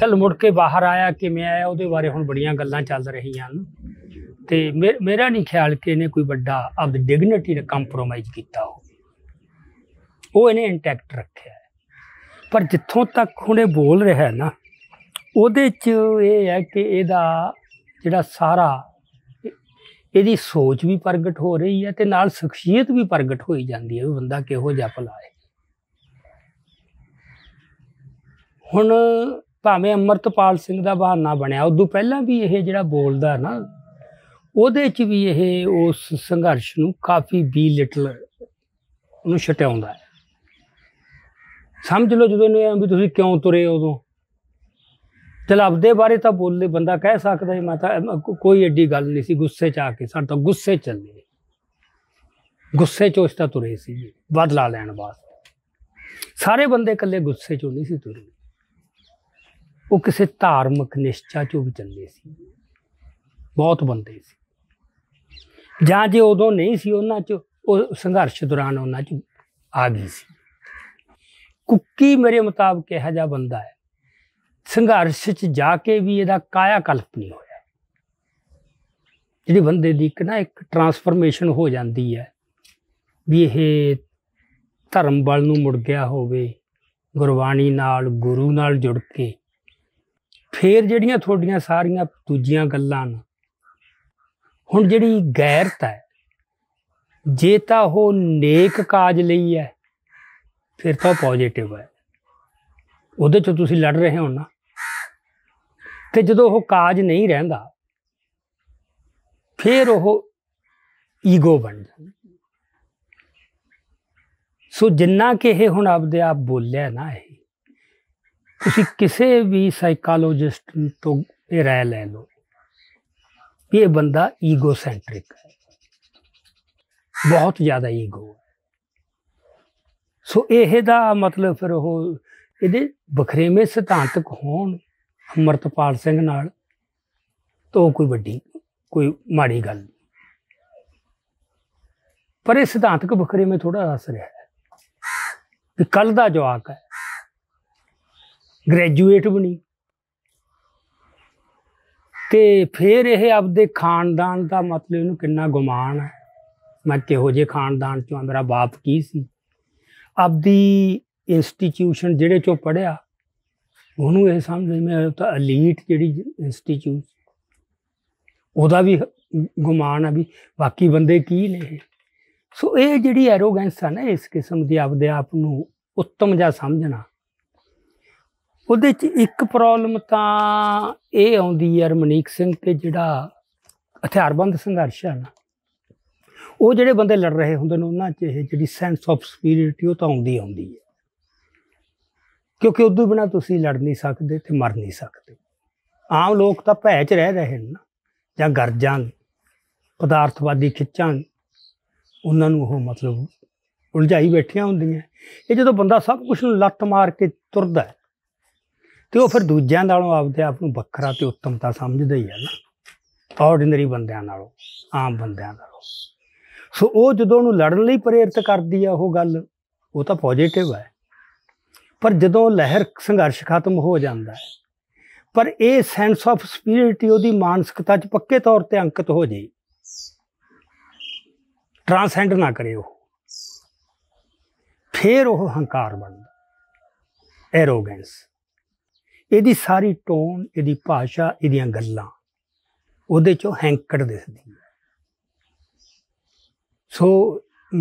ਚਲ ਮੁੜ ਕੇ ਬਾਹਰ ਆਇਆ ਕਿਵੇਂ ਆਇਆ ਉਹਦੇ ਬਾਰੇ ਹੁਣ ਬੜੀਆਂ ਗੱਲਾਂ ਚੱਲ ਰਹੀਆਂ ਹਨ ਤੇ ਮੇਰਾ ਨਹੀਂ ਖਿਆਲ ਕਿ ਇਹਨੇ ਕੋਈ ਵੱਡਾ ਅਬ ਡਿਗਨਿਟੀ ਨਾਲ ਕੰਪਰੋਮਾਈਜ਼ ਕੀਤਾ ਹੋ ਉਹ ਇਹਨੇ ਇੰਟੈਕਟ ਰੱਖਿਆ ਪਰ ਜਿੱਥੋਂ ਤੱਕ ਹੁਣੇ ਬੋਲ ਰਿਹਾ ਨਾ ਉਹਦੇ 'ਚ ਇਹ ਹੈ ਕਿ ਇਹਦਾ ਜਿਹੜਾ ਸਾਰਾ ਇਹਦੀ ਸੋਚ ਵੀ ਪ੍ਰਗਟ ਹੋ ਰਹੀ ਹੈ ਤੇ ਨਾਲ ਸ਼ਖਸੀਅਤ ਵੀ ਪ੍ਰਗਟ ਹੋਈ ਜਾਂਦੀ ਹੈ ਉਹ ਬੰਦਾ ਕਿਹੋ ਜਿਹਾ ਭਲਾ ਹੈ ਹੁਣ ਭਾਵੇਂ ਅਮਰਤਪਾਲ ਸਿੰਘ ਦਾ ਬਹਾਨਾ ਬਣਿਆ ਉਦੋਂ ਪਹਿਲਾਂ ਵੀ ਇਹ ਜਿਹੜਾ ਬੋਲਦਾ ਨਾ ਉਹਦੇ 'ਚ ਵੀ ਇਹ ਉਸ ਸੰਘਰਸ਼ ਨੂੰ ਕਾਫੀ ਬੀ ਲਿਟਲ ਉਹਨੂੰ ਛਟਿਆਉਂਦਾ ਹੈ ਸਮਝ ਲਓ ਜਦੋਂ ਇਹ ਵੀ ਤੁਸੀਂ ਕਿਉਂ ਤੁਰੇ ਉਦੋਂ ਦੇ ਬਾਰੇ ਤਾਂ ਬੋਲਦੇ ਬੰਦਾ ਕਹਿ ਸਕਦਾ ਹੈ ਮਾਤਾ ਕੋਈ ਏਡੀ ਗੱਲ ਨਹੀਂ ਸੀ ਗੁੱਸੇ ਚ ਆ ਕੇ ਸਾਡਾ ਤਾਂ ਗੁੱਸੇ ਚੱਲੇ ਗੁੱਸੇ ਚ ਉਸ ਤਾਂ ਤੁਰੇ ਸੀ ਬਦਲਾ ਲੈਣ ਵਾਸਤੇ ਸਾਰੇ ਬੰਦੇ ਇਕੱਲੇ ਗੁੱਸੇ ਚੋਂ ਨਹੀਂ ਸੀ ਤੁਰੇ ਉਹ ਕਿਸੇ ਧਾਰਮਿਕ ਨਿਸ਼ਚਾ ਚੋਂ ਵੀ ਚੱਲੇ ਸੀ ਬਹੁਤ ਬੰਦੇ ਸੀ ਜਾਂ ਜੇ ਉਦੋਂ ਨਹੀਂ ਸੀ ਉਹਨਾਂ ਚ ਉਹ ਸੰਘਰਸ਼ ਦੌਰਾਨ ਉਹਨਾਂ ਚ ਆ ਗਈ ਸੀ ਕੁੱਕੀ ਮੇਰੇ ਮੁਤਾਬਕ ਇਹ ਜਿਹਾ ਬੰਦਾ ਹੈ ਸੰਘਰਸ਼ 'ਚ ਜਾ ਕੇ ਵੀ ਇਹਦਾ ਕਾਇਆ ਕਲਪ ਨਹੀਂ ਹੋਇਆ ਜਿਹੜੀ ਬੰਦੇ ਦੀ ਇੱਕ ਨਾ ਇੱਕ ਟਰਾਂਸਫਰਮੇਸ਼ਨ ਹੋ ਜਾਂਦੀ ਹੈ ਵੀ ਇਹ ਧਰਮ ਬਲ ਨੂੰ ਮੁੜ ਗਿਆ ਹੋਵੇ ਗੁਰਬਾਣੀ ਨਾਲ ਗੁਰੂ ਨਾਲ ਜੁੜ ਕੇ ਫੇਰ ਜਿਹੜੀਆਂ ਤੁਹਾਡੀਆਂ ਸਾਰੀਆਂ ਦੂਜੀਆਂ ਗੱਲਾਂ ਨੇ ਹੁਣ ਜਿਹੜੀ ਗੈਰਤ ਹੈ ਜੇ ਤਾਂ ਉਹ ਨੇਕ ਕਾਜ ਲਈ ਹੈ ਫਿਰ ਤਾਂ ਪੋਜ਼ਿਟਿਵ ਹੈ ਉਹਦੇ ਚ ਤੁਸੀਂ ਲੜ ਰਹੇ ਹੋ ਨਾ ਕਿ ਜਦੋਂ ਉਹ ਕਾਜ ਨਹੀਂ ਰਹਿੰਦਾ ਫਿਰ ਉਹ ਈਗੋ ਬਣ ਜਾਂਦਾ ਸੋ ਜਿੰਨਾ ਕਿ ਇਹ ਹੁਣ ਆਪਦੇ ਆਪ ਬੋਲਿਆ ਨਾ ਇਹ ਤੁਸੀਂ ਕਿਸੇ ਵੀ ਸਾਈਕੋਲੋਜਿਸਟ ਤੋਂ ਇਹ ਰਾਇ ਲੈ ਲਓ ਇਹ ਬੰਦਾ ਈਗੋ ਸੈਂਟ੍ਰਿਕ ਹੈ ਬਹੁਤ ਜ਼ਿਆਦਾ ਈਗੋ ਸੋ ਇਹਦਾ ਮਤਲਬ ਫਿਰ ਉਹ ਇਹਦੇ ਬਖਰੇਵੇਂ ਸਿਧਾਂਤਕ ਹੋਣ ਅਮਰਤਪਾਲ ਸਿੰਘ ਨਾਲ ਤੋਂ ਕੋਈ ਵੱਡੀ ਕੋਈ ਮਾੜੀ ਗੱਲ ਪਰ ਇਹ ਸਿਧਾਂਤਕ ਬਖਰੇ ਮੈਂ ਥੋੜਾ ਰਸ ਰਿਹਾ ਹੈ ਕਿ ਕੱਲ ਦਾ ਜਵਾਕ ਹੈ ਗ੍ਰੈਜੂਏਟ ਬਣੀ ਤੇ ਫਿਰ ਇਹ ਆਪਦੇ ਖਾਨਦਾਨ ਦਾ ਮਤਲਬ ਇਹਨੂੰ ਕਿੰਨਾ ਗੁਮਾਨ ਹੈ ਮੈਂ ਕਿਹੋ ਜੇ ਖਾਨਦਾਨ ਚੋਂ ਮੇਰਾ ਬਾਪ ਕੀ ਸੀ ਆਪਦੀ ਇੰਸਟੀਚਿਊਸ਼ਨ ਜਿਹੜੇ ਚੋਂ ਪੜਿਆ ਉਹਨੂੰ ਇਹ ਸਮਝ ਮੈਂ ਤਾਂ ਅਲੀਟ ਜਿਹੜੀ ਇੰਸਟੀਚਿਊਟ ਉਹਦਾ ਵੀ ਗੁਮਾਨ ਆ ਵੀ ਬਾਕੀ ਬੰਦੇ ਕੀ ਨੇ ਸੋ ਇਹ ਜਿਹੜੀ ਐਰੋਗੈਂਸ ਆ ਨਾ ਇਸ ਕਿਸਮ ਦੀ ਆਪਦੇ ਆਪ ਨੂੰ ਉੱਤਮ ਜਾਂ ਸਮਝਣਾ ਉਹਦੇ ਚ ਇੱਕ ਪ੍ਰੋਬਲਮ ਤਾਂ ਇਹ ਆਉਂਦੀ ਹੈ ਰਮਨੀਕ ਸਿੰਘ ਤੇ ਜਿਹੜਾ ਹਥਿਆਰਬੰਦ ਸੰਘਰਸ਼ ਆ ਨਾ ਉਹ ਜਿਹੜੇ ਬੰਦੇ ਲੜ ਰਹੇ ਹੁੰਦੇ ਨੇ ਉਹਨਾਂ 'ਚ ਇਹ ਜਿਹੜੀ ਸੈਂਸ ਆਫ ਸਪੀਰੀਟੀ ਉਹ ਤਾਂ ਆਉਂਦੀ ਆਉਂਦੀ ਹੈ ਕਿਉਂਕਿ ਉਦੋਂ ਬਿਨਾ ਤੁਸੀਂ ਲੜ ਨਹੀਂ ਸਕਦੇ ਤੇ ਮਰ ਨਹੀਂ ਸਕਦੇ ਆਮ ਲੋਕ ਤਾਂ ਭੈ 'ਚ ਰਹਿ ਰਹੇ ਨੇ ਨਾ ਜਾਂ ਗਰਜਾਂ ਪਦਾਰਥਵਾਦੀ ਖਿੱਚਾਂ ਉਹਨਾਂ ਨੂੰ ਉਹ ਮਤਲਬ ਉਲਝਾਈ ਬੈਠੀਆਂ ਹੁੰਦੀਆਂ ਇਹ ਜਦੋਂ ਬੰਦਾ ਸਭ ਕੁਝ ਨੂੰ ਲੱਤ ਮਾਰ ਕੇ ਤੁਰਦਾ ਹੈ ਤੇ ਉਹ ਫਿਰ ਦੂਜਿਆਂ ਨਾਲੋਂ ਆਪਦੇ ਆਪ ਨੂੰ ਵੱਖਰਾ ਤੇ ਉੱਤਮਤਾ ਸਮਝਦਾ ਹੀ ਹੈ ਨਾ ਆਰਡੀਨਰੀ ਬੰਦਿਆਂ ਨਾਲੋਂ ਆਮ ਬੰਦਿਆਂ ਨਾਲੋਂ ਸੋ ਉਹ ਜਦੋਂ ਉਹਨੂੰ ਲੜਨ ਲਈ ਪ੍ਰੇਰਿਤ ਕਰਦੀ ਆ ਉਹ ਗੱਲ ਉਹ ਤਾਂ ਪੋਜ਼ਿਟਿਵ ਹੈ ਪਰ ਜਦੋਂ ਲਹਿਰ ਸੰਘਰਸ਼ ਖਤਮ ਹੋ ਜਾਂਦਾ ਹੈ ਪਰ ਇਹ ਸੈਂਸ ਆਫ ਸਪਿਰਿਟ ਉਹਦੀ ਮਾਨਸਿਕਤਾ 'ਚ ਪੱਕੇ ਤੌਰ ਤੇ ਅੰਕਿਤ ਹੋ ਜੇ ਟਰਾਂਸੈਂਡ ਨਾ ਕਰੇ ਉਹ ਫੇਰ ਉਹ ਹੰਕਾਰ ਬਣਦਾ ਐਰੋਗੈਂਸ ਇਹਦੀ ਸਾਰੀ ਟੋਨ ਇਹਦੀ ਭਾਸ਼ਾ ਇਹਦੀਆਂ ਗੱਲਾਂ ਉਹਦੇ 'ਚੋਂ ਹੈਂਕੜ ਦਿਸਦੀ ਹੈ ਸੋ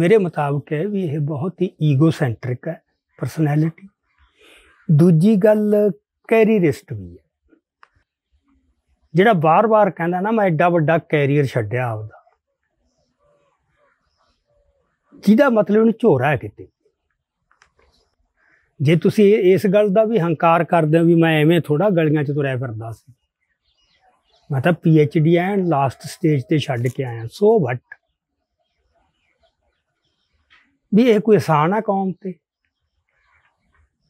ਮੇਰੇ ਮੁਤਾਬਕ ਹੈ ਵੀ ਇਹ ਬਹੁਤ ਹੀ ਈਗੋ ਸੈਂਟ੍ਰਿਕ ਹੈ ਪਰਸਨੈਲਿਟੀ ਦੂਜੀ ਗੱਲ ਕੈਰੀਅਰਿਸਟ ਵੀ ਹੈ ਜਿਹੜਾ ਬਾਰ-ਬਾਰ ਕਹਿੰਦਾ ਨਾ ਮੈਂ ਐਡਾ ਵੱਡਾ ਕੈਰੀਅਰ ਛੱਡਿਆ ਆਪਦਾ ਜਿਹਦਾ ਮਤਲਬ ਉਹਨੂੰ ਝੋਰਾ ਹੈ ਕਿਤੇ ਜੇ ਤੁਸੀਂ ਇਸ ਗੱਲ ਦਾ ਵੀ ਹੰਕਾਰ ਕਰਦੇ ਹੋ ਵੀ ਮੈਂ ਐਵੇਂ ਥੋੜਾ ਗਲੀਆਂ 'ਚ ਤੁਰਿਆ ਫਿਰਦਾ ਸੀ ਮੈਂ ਤਾਂ P H D and last stage ਤੇ ਛੱਡ ਕੇ ਆਇਆ ਸੋ ਵਟ ਵੀ ਇਹ ਕੋਈ ਆਸਾਨ ਆ ਕੌਮ ਤੇ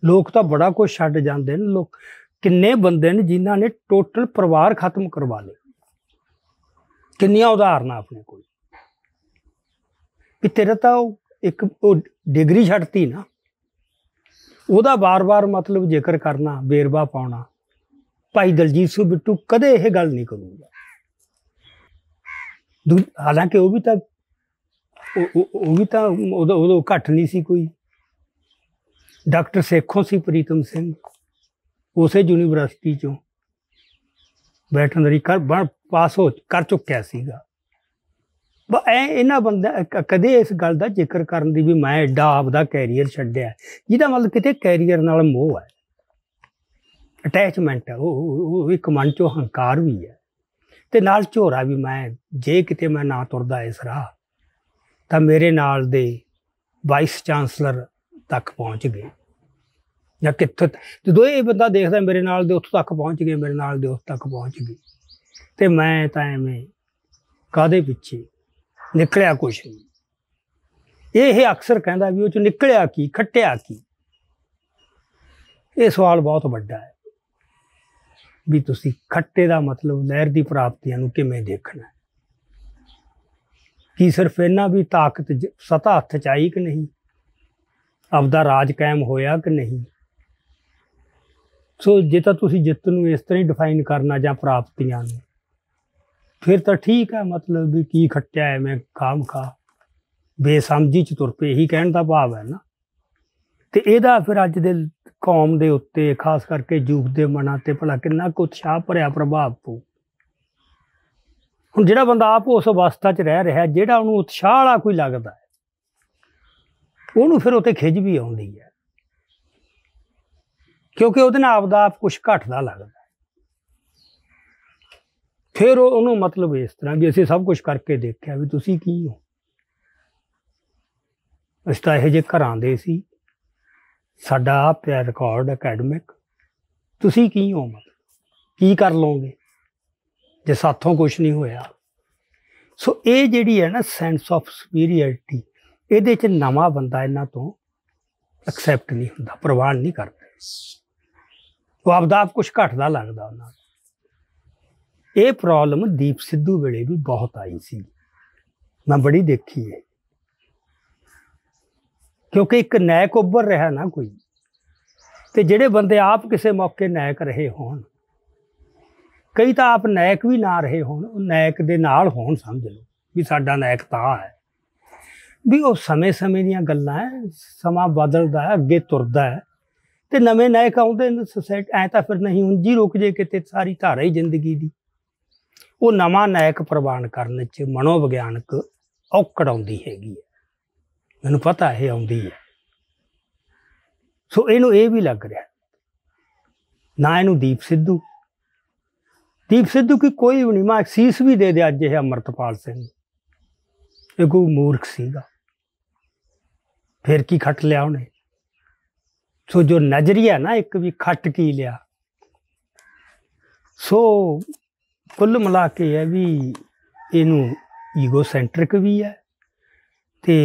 ਲੋਕ ਤਾਂ ਬੜਾ ਕੁਝ ਛੱਡ ਜਾਂਦੇ ਨੇ ਲੋਕ ਕਿੰਨੇ ਬੰਦੇ ਨੇ ਜਿਨ੍ਹਾਂ ਨੇ ਟੋਟਲ ਪਰਿਵਾਰ ਖਤਮ ਕਰਵਾ ਲਏ ਕਿੰਨੀਆਂ ਉਦਾਹਰਨਾਂ ਆਪਣੇ ਕੋਲ ਵੀ ਤੇਰਾ ਤਾਂ ਇੱਕ ਉਹ ਡਿਗਰੀ ਛੱਡਤੀ ਨਾ ਉਹਦਾ ਬਾਰ-ਬਾਰ ਮਤਲਬ ਜ਼ਿਕਰ ਕਰਨਾ ਬੇਰਵਾ ਪਾਉਣਾ ਭਾਈ ਦਲਜੀਤ ਸਿੰਘ ਬਿੱਟੂ ਕਦੇ ਇਹ ਗੱਲ ਨਹੀਂ ਕਰੂਗਾ ਹਾਲਾਂਕਿ ਉਹ ਵੀ ਤਾਂ ਉਹ ਵੀ ਤਾਂ ਉਹ ਘੱਟ ਨਹੀਂ ਸੀ ਕੋਈ ਡਾਕਟਰ ਸੇਖੋ ਸੀ ਪ੍ਰੀਤਮ ਸਿੰਘ ਉਸੇ ਯੂਨੀਵਰਸਿਟੀ ਚੋਂ ਦੀ ਕਰ ਪਾਸ ਹੋ ਕਰ ਚੁੱਕਿਆ ਸੀਗਾ ਬਾ ਐ ਇਹਨਾਂ ਬੰਦਾ ਕਦੇ ਇਸ ਗੱਲ ਦਾ ਜ਼ਿਕਰ ਕਰਨ ਦੀ ਵੀ ਮੈਂ ਐਡਾ ਆਪਦਾ ਕੈਰੀਅਰ ਛੱਡਿਆ ਜਿਹਦਾ ਮਤਲਬ ਕਿਤੇ ਕੈਰੀਅਰ ਨਾਲ ਮੋਹ ਹੈ ਅਟੈਚਮੈਂਟ ਹੈ ਉਹ ਇੱਕ ਮਨ ਚੋਂ ਹੰਕਾਰ ਵੀ ਹੈ ਤੇ ਨਾਲ ਝੋਰਾ ਵੀ ਮੈਂ ਜੇ ਕਿਤੇ ਮੈਂ ਨਾ ਤੁਰਦਾ ਇਸ ਰਾਹ ਤਾਂ ਮੇਰੇ ਨਾਲ ਦੇ ਵਾਈਸ ਚਾਂਸਲਰ ਤੱਕ ਪਹੁੰਚ ਗਏ ਜਾਂ ਕਿੱਥੇ ਜਦੋਂ ਇਹ ਬੰਦਾ ਦੇਖਦਾ ਮੇਰੇ ਨਾਲ ਦੇ ਉੱਥੋਂ ਤੱਕ ਪਹੁੰਚ ਗਏ ਮੇਰੇ ਨਾਲ ਦੇ ਉਸ ਤੱਕ ਪਹੁੰਚ ਗਏ ਤੇ ਮੈਂ ਤਾਂ ਐਵੇਂ ਕਾਦੇ ਪਿੱਛੇ ਨਿਕਲਿਆ ਕੁਛ ਨਹੀਂ ਇਹ ਅਕਸਰ ਕਹਿੰਦਾ ਵੀ ਉਹ ਚ ਨਿਕਲਿਆ ਕੀ ਖੱਟਿਆ ਕੀ ਇਹ ਸਵਾਲ ਬਹੁਤ ਵੱਡਾ ਹੈ ਵੀ ਤੁਸੀਂ ਖੱਟੇ ਦਾ ਮਤਲਬ ਲਹਿਰ ਦੀ ਪ੍ਰਾਪਤੀਆਂ ਨੂੰ ਕਿਵੇਂ ਦੇਖਣਾ ਹੈ ਕੀ ਸਿਰਫ ਇਹਨਾਂ ਵੀ ਤਾਕਤ ਸਤਾ ਹੱਥ ਚ ਆਈ ਕਿ ਨਹੀਂ ਆਪਦਾ ਰਾਜ ਕਾਇਮ ਹੋਇਆ ਕਿ ਨਹੀਂ ਸੋ ਜੇ ਤਾਂ ਤੁਸੀਂ ਜਿੱਤ ਨੂੰ ਇਸ ਤਰ੍ਹਾਂ ਹੀ ਡਿਫਾਈਨ ਕਰਨਾ ਜਾਂ ਪ੍ਰਾਪਤੀਆਂ ਨੂੰ ਫਿਰ ਤਾਂ ਠੀਕ ਹੈ ਮਤਲਬ ਵੀ ਕੀ ਖੱਟਿਆ ਹੈ ਮੈਂ ਕਾਮ ਖਾ ਬੇਸਮਝੀ ਚ ਤੁਰ ਪਏ ਇਹੀ ਕਹਿਣ ਦਾ ਭਾਵ ਹੈ ਨਾ ਤੇ ਇਹਦਾ ਫਿਰ ਅੱਜ ਦੇ ਕੌਮ ਦੇ ਉੱਤੇ ਖਾਸ ਕਰਕੇ ਯੂਥ ਦੇ ਮਨਾਂ ਤੇ ਭਲਾ ਕਿੰਨਾ ਕੁ ਉਤਸ਼ਾਹ ਭਰਿਆ ਪ੍ਰਭਾਵ ਪਊ ਹੁਣ ਜਿਹੜਾ ਬੰਦਾ ਆਪ ਉਸ ਅਵਸਥਾ 'ਚ ਰਹਿ ਰਿਹਾ ਜਿਹੜਾ ਉਹਨੂੰ ਉਤਸ਼ਾਹ ਵਾਲਾ ਕੋਈ ਲੱਗਦਾ ਹੈ ਉਹਨੂੰ ਫਿਰ ਉੱਤੇ ਖਿੱਚ ਵੀ ਆਉਂਦੀ ਹੈ ਕਿਉਂਕਿ ਉਹਦੇ ਨਾਲ ਆਪਦਾ ਆਪ ਕੁਝ ਘਟਦਾ ਲੱਗਦਾ ਫਿਰ ਉਹਨੂੰ ਮਤਲਬ ਇਸ ਤਰ੍ਹਾਂ ਵੀ ਅਸੀਂ ਸਭ ਕੁਝ ਕਰਕੇ ਦੇਖਿਆ ਵੀ ਤੁਸੀਂ ਕੀ ਹੋ ਅਸਤਾ ਇਹ ਜੇ ਘਰਾਂ ਦੇ ਸੀ ਸਾਡਾ ਆ ਪਿਆ ਰਿਕਾਰਡ ਅਕੈਡਮਿਕ ਤੁਸੀਂ ਕੀ ਹੋ ਮਤਲਬ ਕੀ ਕਰ ਲਓਗੇ ਜੇ ਸਾਥੋਂ ਕੁਝ ਨਹੀਂ ਹੋਇਆ ਸੋ ਇਹ ਜਿਹੜੀ ਹੈ ਨਾ ਸੈਂਸ ਆਫ ਸੁਪੀਰੀਅਰਟੀ ਇਹਦੇ ਚ ਨਵਾਂ ਬੰਦਾ ਇਹਨਾਂ ਤੋਂ ਐਕਸੈਪਟ ਨਹੀਂ ਹੁੰਦਾ ਪ੍ਰਵਾਨ ਨਹੀਂ ਕਰਦਾ ਉਹ ਆਪਦਾ ਆਪ ਕੁਝ ਘਟਦਾ ਲੱਗਦਾ ਉਹਨਾਂ ਨੂੰ ਇਹ ਪ੍ਰੋਬਲਮ ਦੀਪ ਸਿੱਧੂ ਵੇਲੇ ਵੀ ਬਹੁਤ ਆਈ ਸੀ ਮੈਂ ਬੜੀ ਦੇਖੀ ਹੈ ਕਿਉਂਕਿ ਇੱਕ ਨਾਇਕ ਉੱਭਰ ਰਿਹਾ ਨਾ ਕੋਈ ਤੇ ਜਿਹੜੇ ਬੰਦੇ ਆਪ ਕਿਸੇ ਮੌਕੇ ਨਾਇਕ ਰਹੇ ਹੋਣ ਕਈ ਤਾਂ ਆਪ ਨਾਇਕ ਵੀ ਨਾ ਰਹੇ ਹੋਣ ਉਹ ਨਾਇਕ ਦੇ ਨਾਲ ਹੋਣ ਸਮਝ ਲਓ ਵੀ ਸਾਡਾ ਨਾਇਕ ਤਾਂ ਹੈ ਵੀ ਉਹ ਸਮੇਂ-ਸਮੇਂ ਦੀਆਂ ਗੱਲਾਂ ਹੈ ਸਮਾਂ ਬਦਲਦਾ ਹੈ ਅੱਗੇ ਤੁਰਦਾ ਹੈ ਤੇ ਨਵੇਂ ਨਾਇਕ ਆਉਂਦੇ ਨੇ ਸੋਸਾਇਟੀ ਐ ਤਾਂ ਫਿਰ ਨਹੀਂ ਉਂਜੀ ਰੁਕ ਜੇ ਕਿਤੇ ਸਾਰੀ ਧਾਰਾ ਹੀ ਜ਼ਿੰਦਗੀ ਦੀ ਉਹ ਨਵਾਂ ਨਾਇਕ ਪ੍ਰਵਾਨ ਕਰਨ 'ਚ ਮਨੋਵਿਗਿਆਨਕ ਔਕੜ ਆਉਂਦੀ ਹੈਗੀ ਹੈ ਮੈਨੂੰ ਪਤਾ ਇਹ ਆਉਂਦੀ ਹੈ ਸੋ ਇਹਨੂੰ ਇਹ ਵੀ ਲੱਗ ਰਿਹਾ ਨਾ ਇਹਨੂੰ ਦੀਪ ਸਿੱਧੂ ਦੀਪ ਸਿੱਧੂ ਕੀ ਕੋਈ ਵੀ ਨਹੀਂ ਮੈਂ ਅਕਸੀਸ ਵੀ ਦੇ ਦੇ ਅੱਜ ਇਹ ਅਮਰਤਪਾਲ ਸਿੰਘ ਇਹ ਕੋ ਮੂਰਖ ਸੀਗਾ ਫਿਰ ਕੀ ਖੱਟ ਲਿਆ ਉਹਨੇ ਸੋ ਜੋ ਨਜ਼ਰੀਆ ਨਾ ਇੱਕ ਵੀ ਖੱਟ ਕੀ ਲਿਆ ਸੋ ਕੁੱਲ ਮਿਲਾ ਕੇ ਹੈ ਵੀ ਇਹਨੂੰ ਈਗੋ ਸੈਂਟ੍ਰਿਕ ਵੀ ਹੈ ਤੇ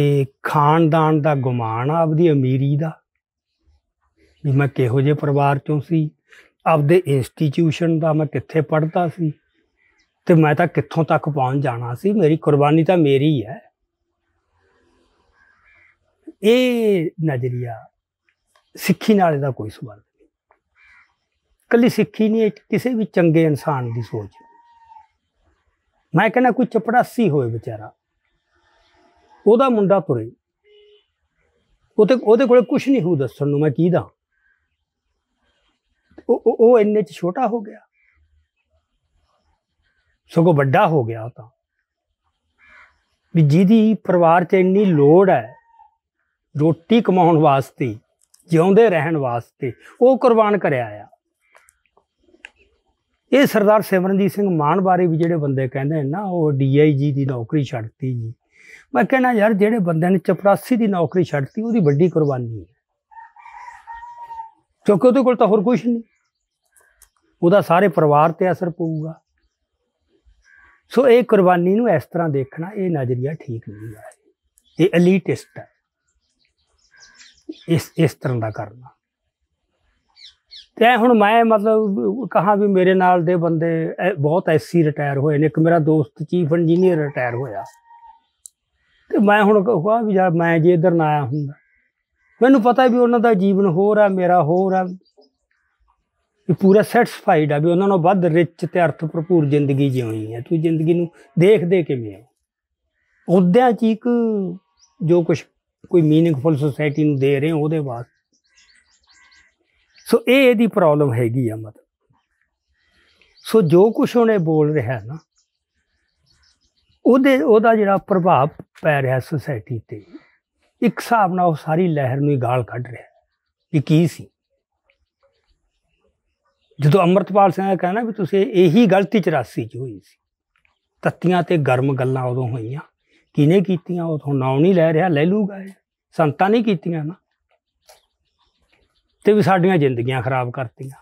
ਖਾਨਦਾਨ ਦਾ ਗੁਮਾਨ ਆ ਆਪਦੀ ਅਮੀਰੀ ਦਾ ਵੀ ਮੈਂ ਕਿਹੋ ਜਿਹੇ ਪਰਿਵਾਰ ਚੋਂ ਸੀ ਆਪਦੇ ਇੰਸਟੀਚਿਊਸ਼ਨ ਦਾ ਮੈਂ ਕਿੱਥੇ ਪੜਦਾ ਸੀ ਤੇ ਮੈਂ ਤਾਂ ਕਿੱਥੋਂ ਤੱਕ ਪਹੁੰਚ ਜਾਣਾ ਸੀ ਮੇਰੀ ਕੁਰਬਾਨੀ ਤਾਂ ਮੇਰੀ ਹੈ ਇਹ ਨਜ਼ਰੀਆ ਸਿੱਖੀ ਨਾਲ ਇਹਦਾ ਕੋਈ ਸਬੰਧ ਨਹੀਂ ਕੱਲੀ ਸਿੱਖੀ ਨਹੀਂ ਕਿਸੇ ਵੀ ਚੰਗੇ ਇਨਸਾਨ ਦੀ ਸੋਚ ਮੈਂ ਕਹਿੰਦਾ ਕੋਈ ਚਪੜਾਸੀ ਹੋਏ ਵਿਚਾਰਾ ਉਹਦਾ ਮੁੰਡਾ ਤੁਰੇ ਉਹਦੇ ਉਹਦੇ ਕੋਲੇ ਕੁਝ ਨਹੀਂ ਹੋ ਦੱਸਣ ਨੂੰ ਮੈਂ ਕੀ ਦਾ ਉਹ ਉਹ ਇੰਨੇ ਚ ਛੋਟਾ ਹੋ ਗਿਆ ਸਗੋਂ ਵੱਡਾ ਹੋ ਗਿਆ ਤਾਂ ਵੀ ਜਿਹਦੀ ਪਰਿਵਾਰ 'ਚ ਇੰਨੀ ਲੋੜ ਹੈ ਰੋਟੀ ਕਮਾਉਣ ਵਾਸਤੇ ਜਿਉਂਦੇ ਰਹਿਣ ਵਾਸਤੇ ਉਹ ਕੁਰਬਾਨ ਕਰਿਆ ਆ ਇਹ ਸਰਦਾਰ ਸਿਮਰਨਜੀਤ ਸਿੰਘ ਮਾਨ ਬਾਰੇ ਵੀ ਜਿਹੜੇ ਬੰਦੇ ਕਹਿੰਦੇ ਨਾ ਉਹ ਡੀਆਈਜੀ ਦੀ ਨੌਕਰੀ ਛੱਡਤੀ ਜੀ ਮੈਂ ਕਹਿੰਦਾ ਯਾਰ ਜਿਹੜੇ ਬੰਦੇ ਨੇ ਚਪਰਾਸੀ ਦੀ ਨੌਕਰੀ ਛੱਡਤੀ ਉਹਦੀ ਵੱਡੀ ਕੁਰਬਾਨੀ ਹੈ ਕਿਉਂਕਿ ਉਹਦੇ ਕੋਲ ਤਾਂ ਹੋਰ ਕੁਝ ਨਹੀਂ ਉਹਦਾ ਸਾਰੇ ਪਰਿਵਾਰ ਤੇ ਅਸਰ ਪਊਗਾ ਸੋ ਇਹ ਕੁਰਬਾਨੀ ਨੂੰ ਇਸ ਤਰ੍ਹਾਂ ਦੇਖਣਾ ਇਹ ਨਜ਼ਰੀਆ ਠੀਕ ਨਹੀਂ ਹੈ ਇਹ ਐਲੀਟਿਸਟ ਹੈ ਇਸ ਇਸ ਤਰ੍ਹਾਂ ਦਾ ਕਰਨਾ ਤੇ ਹੁਣ ਮੈਂ ਮਤਲਬ ਕਹਾ ਵੀ ਮੇਰੇ ਨਾਲ ਦੇ ਬੰਦੇ ਬਹੁਤ ਐਸੀ ਰਿਟਾਇਰ ਹੋਏ ਨੇ ਇੱਕ ਮੇਰਾ ਦੋਸਤ ਚੀਫ ਇੰਜੀਨੀਅਰ ਰਿਟਾਇਰ ਹੋਇਆ ਤੇ ਮੈਂ ਹੁਣ ਕਹਾ ਵੀ ਜਦ ਮੈਂ ਜੇ ਇਧਰ ਨਾ ਆਇਆ ਹੁੰਦਾ ਮੈਨੂੰ ਪਤਾ ਵੀ ਉਹਨਾਂ ਦਾ ਜੀਵਨ ਹੋਰ ਆ ਮੇਰਾ ਹੋਰ ਆ ਇਹ ਪੂਰਾ ਸੈਟੀਸਫਾਈਡ ਆ ਵੀ ਉਹਨਾਂ ਨੂੰ ਵੱਧ ਰਿਚ ਤੇ ਅਰਥ ਭਰਪੂਰ ਜ਼ਿੰਦਗੀ ਜਿਉਣੀ ਹੈ ਤੂੰ ਜ਼ਿੰਦਗੀ ਨੂੰ ਦੇ ਕਿਵੇਂ ਆ ਉਹਦਿਆਂ ਚ ਇੱਕ ਜੋ ਕੁਝ ਕੋਈ मीनिंगफुल ਸੋਸਾਇਟੀ ਨੂੰ ਦੇ ਰਹੇ ਉਹਦੇ ਬਾਅਦ ਸੋ ਇਹ ਇਹਦੀ ਪ੍ਰੋਬਲਮ ਹੈਗੀ ਆ ਮਤਲਬ ਸੋ ਜੋ ਕੁਝ ਉਹਨੇ ਬੋਲ ਰਿਹਾ ਨਾ ਉਹਦੇ ਉਹਦਾ ਜਿਹੜਾ ਪ੍ਰਭਾਵ ਪੈ ਰਿਹਾ ਸੋਸਾਇਟੀ ਤੇ ਇੱਕ ਹਿਸਾਬ ਨਾਲ ਉਹ ਸਾਰੀ ਲਹਿਰ ਨੂੰ ਹੀ ਗਾਲ ਕੱਢ ਰਿਹਾ ਕਿ ਕੀ ਸੀ ਜਦੋਂ ਅਮਰਤਪਾਲ ਸਿੰਘ ਨੇ ਕਹਿਣਾ ਵੀ ਤੁਸੀਂ ਇਹੀ ਗਲਤੀ 84 ਚ ਹੋਈ ਸੀ ਤੱਤੀਆਂ ਤੇ ਗਰਮ ਗੱਲਾਂ ਉਦੋਂ ਹੋਈਆਂ ਕਿਨੇ ਕੀਤੀਆਂ ਉਹ ਤੋਂ ਨਾਉ ਨਹੀਂ ਲੈ ਰਿਹਾ ਲੈ ਲੂਗਾ ਇਹ ਸੰਤਾਂ ਨਹੀਂ ਕੀਤੀਆਂ ਨਾ ਤੇ ਵੀ ਸਾਡੀਆਂ ਜ਼ਿੰਦਗੀਆਂ ਖਰਾਬ ਕਰਤੀਆਂ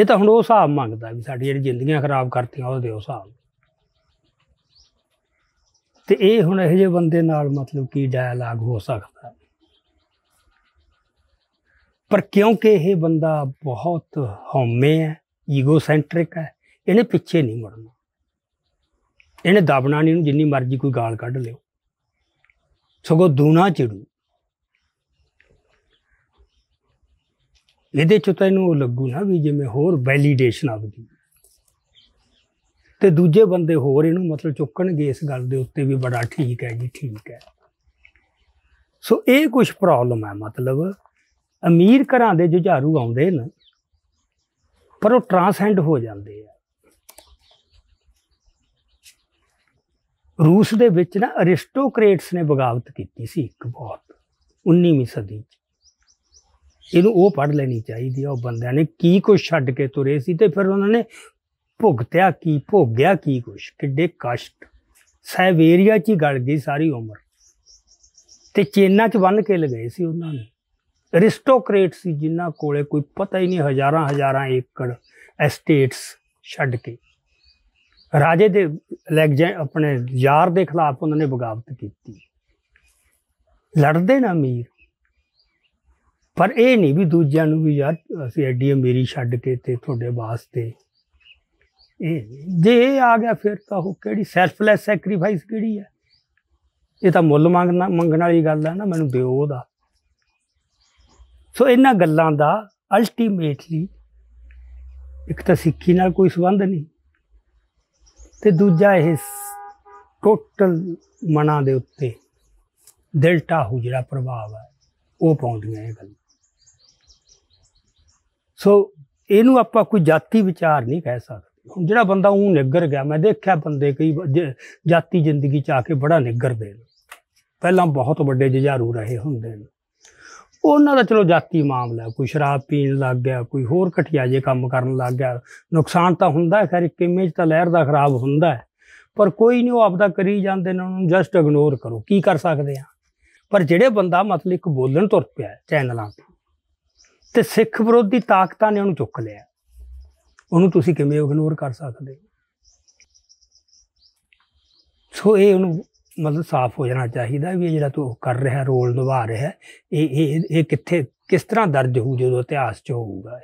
ਇਹ ਤਾਂ ਹੁਣ ਉਹ ਹਿਸਾਬ ਮੰਗਦਾ ਵੀ ਸਾਡੀ ਜਿਹੜੀ ਜ਼ਿੰਦਗੀਆਂ ਖਰਾਬ ਕਰਤੀਆਂ ਉਹ ਦਿਓ ਹਿਸਾਬ ਤੇ ਇਹ ਹੁਣ ਇਹੋ ਜਿਹੇ ਬੰਦੇ ਨਾਲ ਮਤਲਬ ਕੀ ਡਾਇਲਾਗ ਹੋ ਸਕਦਾ ਪਰ ਕਿਉਂਕਿ ਇਹ ਬੰਦਾ ਬਹੁਤ ਹਉਮੈ ਹੈ ਈਗੋ ਸੈਂਟ੍ਰਿਕ ਹੈ ਇਹਨੇ ਪਿੱਛੇ ਨਹੀਂ ਮੁੜਨਾ ਇਹਨੇ ਦਬਣਾ ਨਹੀਂ ਨੂੰ ਜਿੰਨੀ ਮਰਜ਼ੀ ਕੋਈ ਗਾਲ ਕੱਢ ਲਿਓ ਸਗੋਂ ਦੂਣਾ ਚਿੜੂ ਇਹਦੇ ਚ ਤੈਨੂੰ ਲੱਗੂ ਨਾ ਵੀ ਜਿਵੇਂ ਹੋਰ ਵੈਲੀਡੇਸ਼ਨ ਆਉਂਦੀ ਤੇ ਦੂਜੇ ਬੰਦੇ ਹੋਰ ਇਹਨੂੰ ਮਤਲਬ ਚੁੱਕਣਗੇ ਇਸ ਗੱਲ ਦੇ ਉੱਤੇ ਵੀ ਬੜਾ ਠੀਕ ਹੈ ਜੀ ਠੀਕ ਹੈ ਸੋ ਇਹ ਕੁਝ ਪ੍ਰੋਬਲਮ ਹੈ ਮਤਲਬ ਅਮੀਰ ਘਰਾਂ ਦੇ ਜੁਝਾਰੂ ਆਉਂਦੇ ਨੇ ਪਰ ਉਹ ਟਰਾਂਸੈਂਡ ਹੋ ਜਾਂਦੇ ਆ ਰੂਸ ਦੇ ਵਿੱਚ ਨਾ ਅਰਿਸਟੋਕ੍ਰੇਟਸ ਨੇ ਬਗਾਵਤ ਕੀਤੀ ਸੀ ਇੱਕ ਬਹੁਤ 19ਵੀਂ ਸਦੀ 'ਚ ਇਹਨੂੰ ਉਹ ਪੜ ਲੈਣੀ ਚਾਹੀਦੀ ਆ ਉਹ ਬੰਦਿਆਂ ਨੇ ਕੀ ਕੁਝ ਛੱਡ ਕੇ ਤੁਰੇ ਸੀ ਤੇ ਫਿਰ ਉਹਨਾਂ ਨੇ ਭੁਗਤਿਆ ਕੀ ਭੋਗਿਆ ਕੀ ਕੁਝ ਕਿੱਡੇ ਕਸ਼ਟ ਸਾਇਬੇਰੀਆ 'ਚ ਹੀ ਗਲ ਗਈ ਸਾਰੀ ਉਮਰ ਤੇ ਚੇਨਾ 'ਚ ਬੰਨ ਕੇ ਲਗਾਏ ਸੀ ਉਹਨਾਂ ਨੇ ਅਰਿਸਟੋਕ੍ਰੇਟ ਸੀ ਜਿਨ੍ਹਾਂ ਕੋਲੇ ਕੋਈ ਪਤਾ ਹੀ ਨਹੀਂ ਹਜ਼ਾਰਾਂ ਹਜ਼ਾਰਾਂ ਏਕੜ ਐਸਟੇਟਸ ਛੱਡ ਕੇ ਰਾਜੇ ਦੇ ਲੈਗਜੈਂ ਆਪਣੇ ਯਾਰ ਦੇ ਖਿਲਾਫ ਉਹਨਾਂ ਨੇ ਬਗਾਵਤ ਕੀਤੀ ਲੜਦੇ ਨਾ ਅਮੀਰ ਪਰ ਇਹ ਨਹੀਂ ਵੀ ਦੂਜਿਆਂ ਨੂੰ ਵੀ ਯਾਰ ਅਸੀਂ ਐਡੀ ਅਮੀਰੀ ਛੱਡ ਕੇ ਤੇ ਤੁਹਾਡੇ ਵਾਸਤੇ ਇਹ ਜੇ ਇਹ ਆ ਗਿਆ ਫਿਰ ਤਾਂ ਉਹ ਕਿਹੜੀ ਸੈਲਫਲੈਸ ਸੈਕਰੀਫਾਈਸ ਕਿਹੜੀ ਹੈ ਇਹ ਤਾਂ ਮੁੱਲ ਮੰਗਣਾ ਮੰਗਣ ਵਾਲੀ ਗੱਲ ਹੈ ਨਾ ਮੈਨੂੰ ਦਿਓ ਉਹਦਾ ਸੋ ਇਹਨਾਂ ਗੱਲਾਂ ਦਾ ਅਲਟੀਮੇਟਲੀ ਇੱਕ ਤਾਂ ਸਿੱਖੀ ਨਾਲ ਕੋਈ ਸਬੰਧ ਨਹੀਂ ਤੇ ਦੂਜਾ ਇਹ ਟੋਟਲ ਮਨਾਂ ਦੇ ਉੱਤੇ ਡੈਲਟਾ ਹੋ ਜਿਹੜਾ ਪ੍ਰਭਾਵ ਹੈ ਉਹ ਪਾਉਂਦੀਆਂ ਇਹ ਗੱਲ ਸੋ ਇਹਨੂੰ ਆਪਾਂ ਕੋਈ ਜਾਤੀ ਵਿਚਾਰ ਨਹੀਂ ਕਹਿ ਸਕਦੇ ਹੁਣ ਜਿਹੜਾ ਬੰਦਾ ਉਹ ਨਿੱਗਰ ਗਿਆ ਮੈਂ ਦੇਖਿਆ ਬੰਦੇ ਕਈ ਜਾਤੀ ਜ਼ਿੰਦਗੀ ਚ ਆ ਕੇ ਬੜਾ ਨਿਗਰਦੇ ਨੇ ਪਹਿਲਾਂ ਬਹੁਤ ਵੱਡੇ ਜਜਾਰੂ ਰਹੇ ਹੁੰਦੇ ਨੇ ਉਹਨਾਂ ਦਾ ਚਲੋ ਜਾਤੀ ਮਾਮਲਾ ਕੋਈ ਸ਼ਰਾਬ ਪੀਣ ਲੱਗ ਗਿਆ ਕੋਈ ਹੋਰ ਜੇ ਕੰਮ ਕਰਨ ਲੱਗ ਗਿਆ ਨੁਕਸਾਨ ਤਾਂ ਹੁੰਦਾ ਖੈਰ ਇੱਕ ਇਮੇਜ ਤਾਂ ਲਹਿਰ ਦਾ ਖਰਾਬ ਹੁੰਦਾ ਪਰ ਕੋਈ ਨਹੀਂ ਉਹ ਆਪਦਾ ਕਰੀ ਜਾਂਦੇ ਨੇ ਉਹਨੂੰ ਜਸਟ ਇਗਨੋਰ ਕਰੋ ਕੀ ਕਰ ਸਕਦੇ ਆ ਪਰ ਜਿਹੜੇ ਬੰਦਾ ਮਤਲਬ ਇੱਕ ਬੋਲਣ ਤੁਰ ਪਿਆ ਚੈਨਲਾਂ ਤੇ ਤੇ ਸਿੱਖ ਵਿਰੋਧੀ ਤਾਕਤਾਂ ਨੇ ਉਹਨੂੰ ਚੁੱਕ ਲਿਆ ਉਹਨੂੰ ਤੁਸੀਂ ਕਿਵੇਂ ਇਗਨੋਰ ਕਰ ਸਕਦੇ ਸੋ ਇਹ ਉਹਨੂੰ ਮਤਲਬ ਸਾਫ਼ ਹੋ ਜਾਣਾ ਚਾਹੀਦਾ ਵੀ ਜਿਹੜਾ ਤੂੰ ਕਰ ਰਿਹਾ ਰੋਲ ਨਿਭਾ ਰਿਹਾ ਇਹ ਇਹ ਇਹ ਕਿੱਥੇ ਕਿਸ ਤਰ੍ਹਾਂ ਦਰਜ ਹੋਊ ਜਦੋਂ ਇਤਿਹਾਸ 'ਚ ਹੋਊਗਾ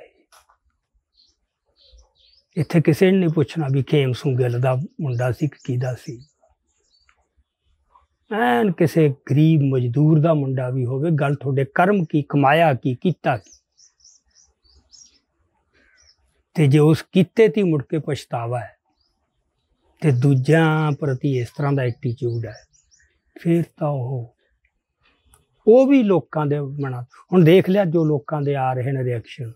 ਇੱਥੇ ਕਿਸੇ ਨੇ ਨਹੀਂ ਪੁੱਛਣਾ ਵੀ ਖੇਮ ਸਿੰਘ ਗਿੱਲ ਦਾ ਮੁੰਡਾ ਸੀ ਕਿ ਕਿਹਦਾ ਸੀ ਐਨ ਕਿਸੇ ਗਰੀਬ ਮਜ਼ਦੂਰ ਦਾ ਮੁੰਡਾ ਵੀ ਹੋਵੇ ਗੱਲ ਤੁਹਾਡੇ ਕਰਮ ਕੀ ਕਮਾਇਆ ਕੀ ਕੀਤਾ ਤੇ ਜੇ ਉਸ ਕੀਤੇ ਤੇ ਮੁੜ ਕੇ ਪਛਤਾਵਾ ਹੈ ਤੇ ਦੂਜਿਆਂ ਪ੍ਰਤੀ ਇਸ ਤਰ੍ਹਾਂ ਦਾ ਐਟੀਟਿਊਡ ਹੈ ਫੇਰ ਤਾਂ ਉਹ ਉਹ ਵੀ ਲੋਕਾਂ ਦੇ ਬਣਾ ਹੁਣ ਦੇਖ ਲਿਆ ਜੋ ਲੋਕਾਂ ਦੇ ਆ ਰਹੇ ਨੇ ਰਿਐਕਸ਼ਨ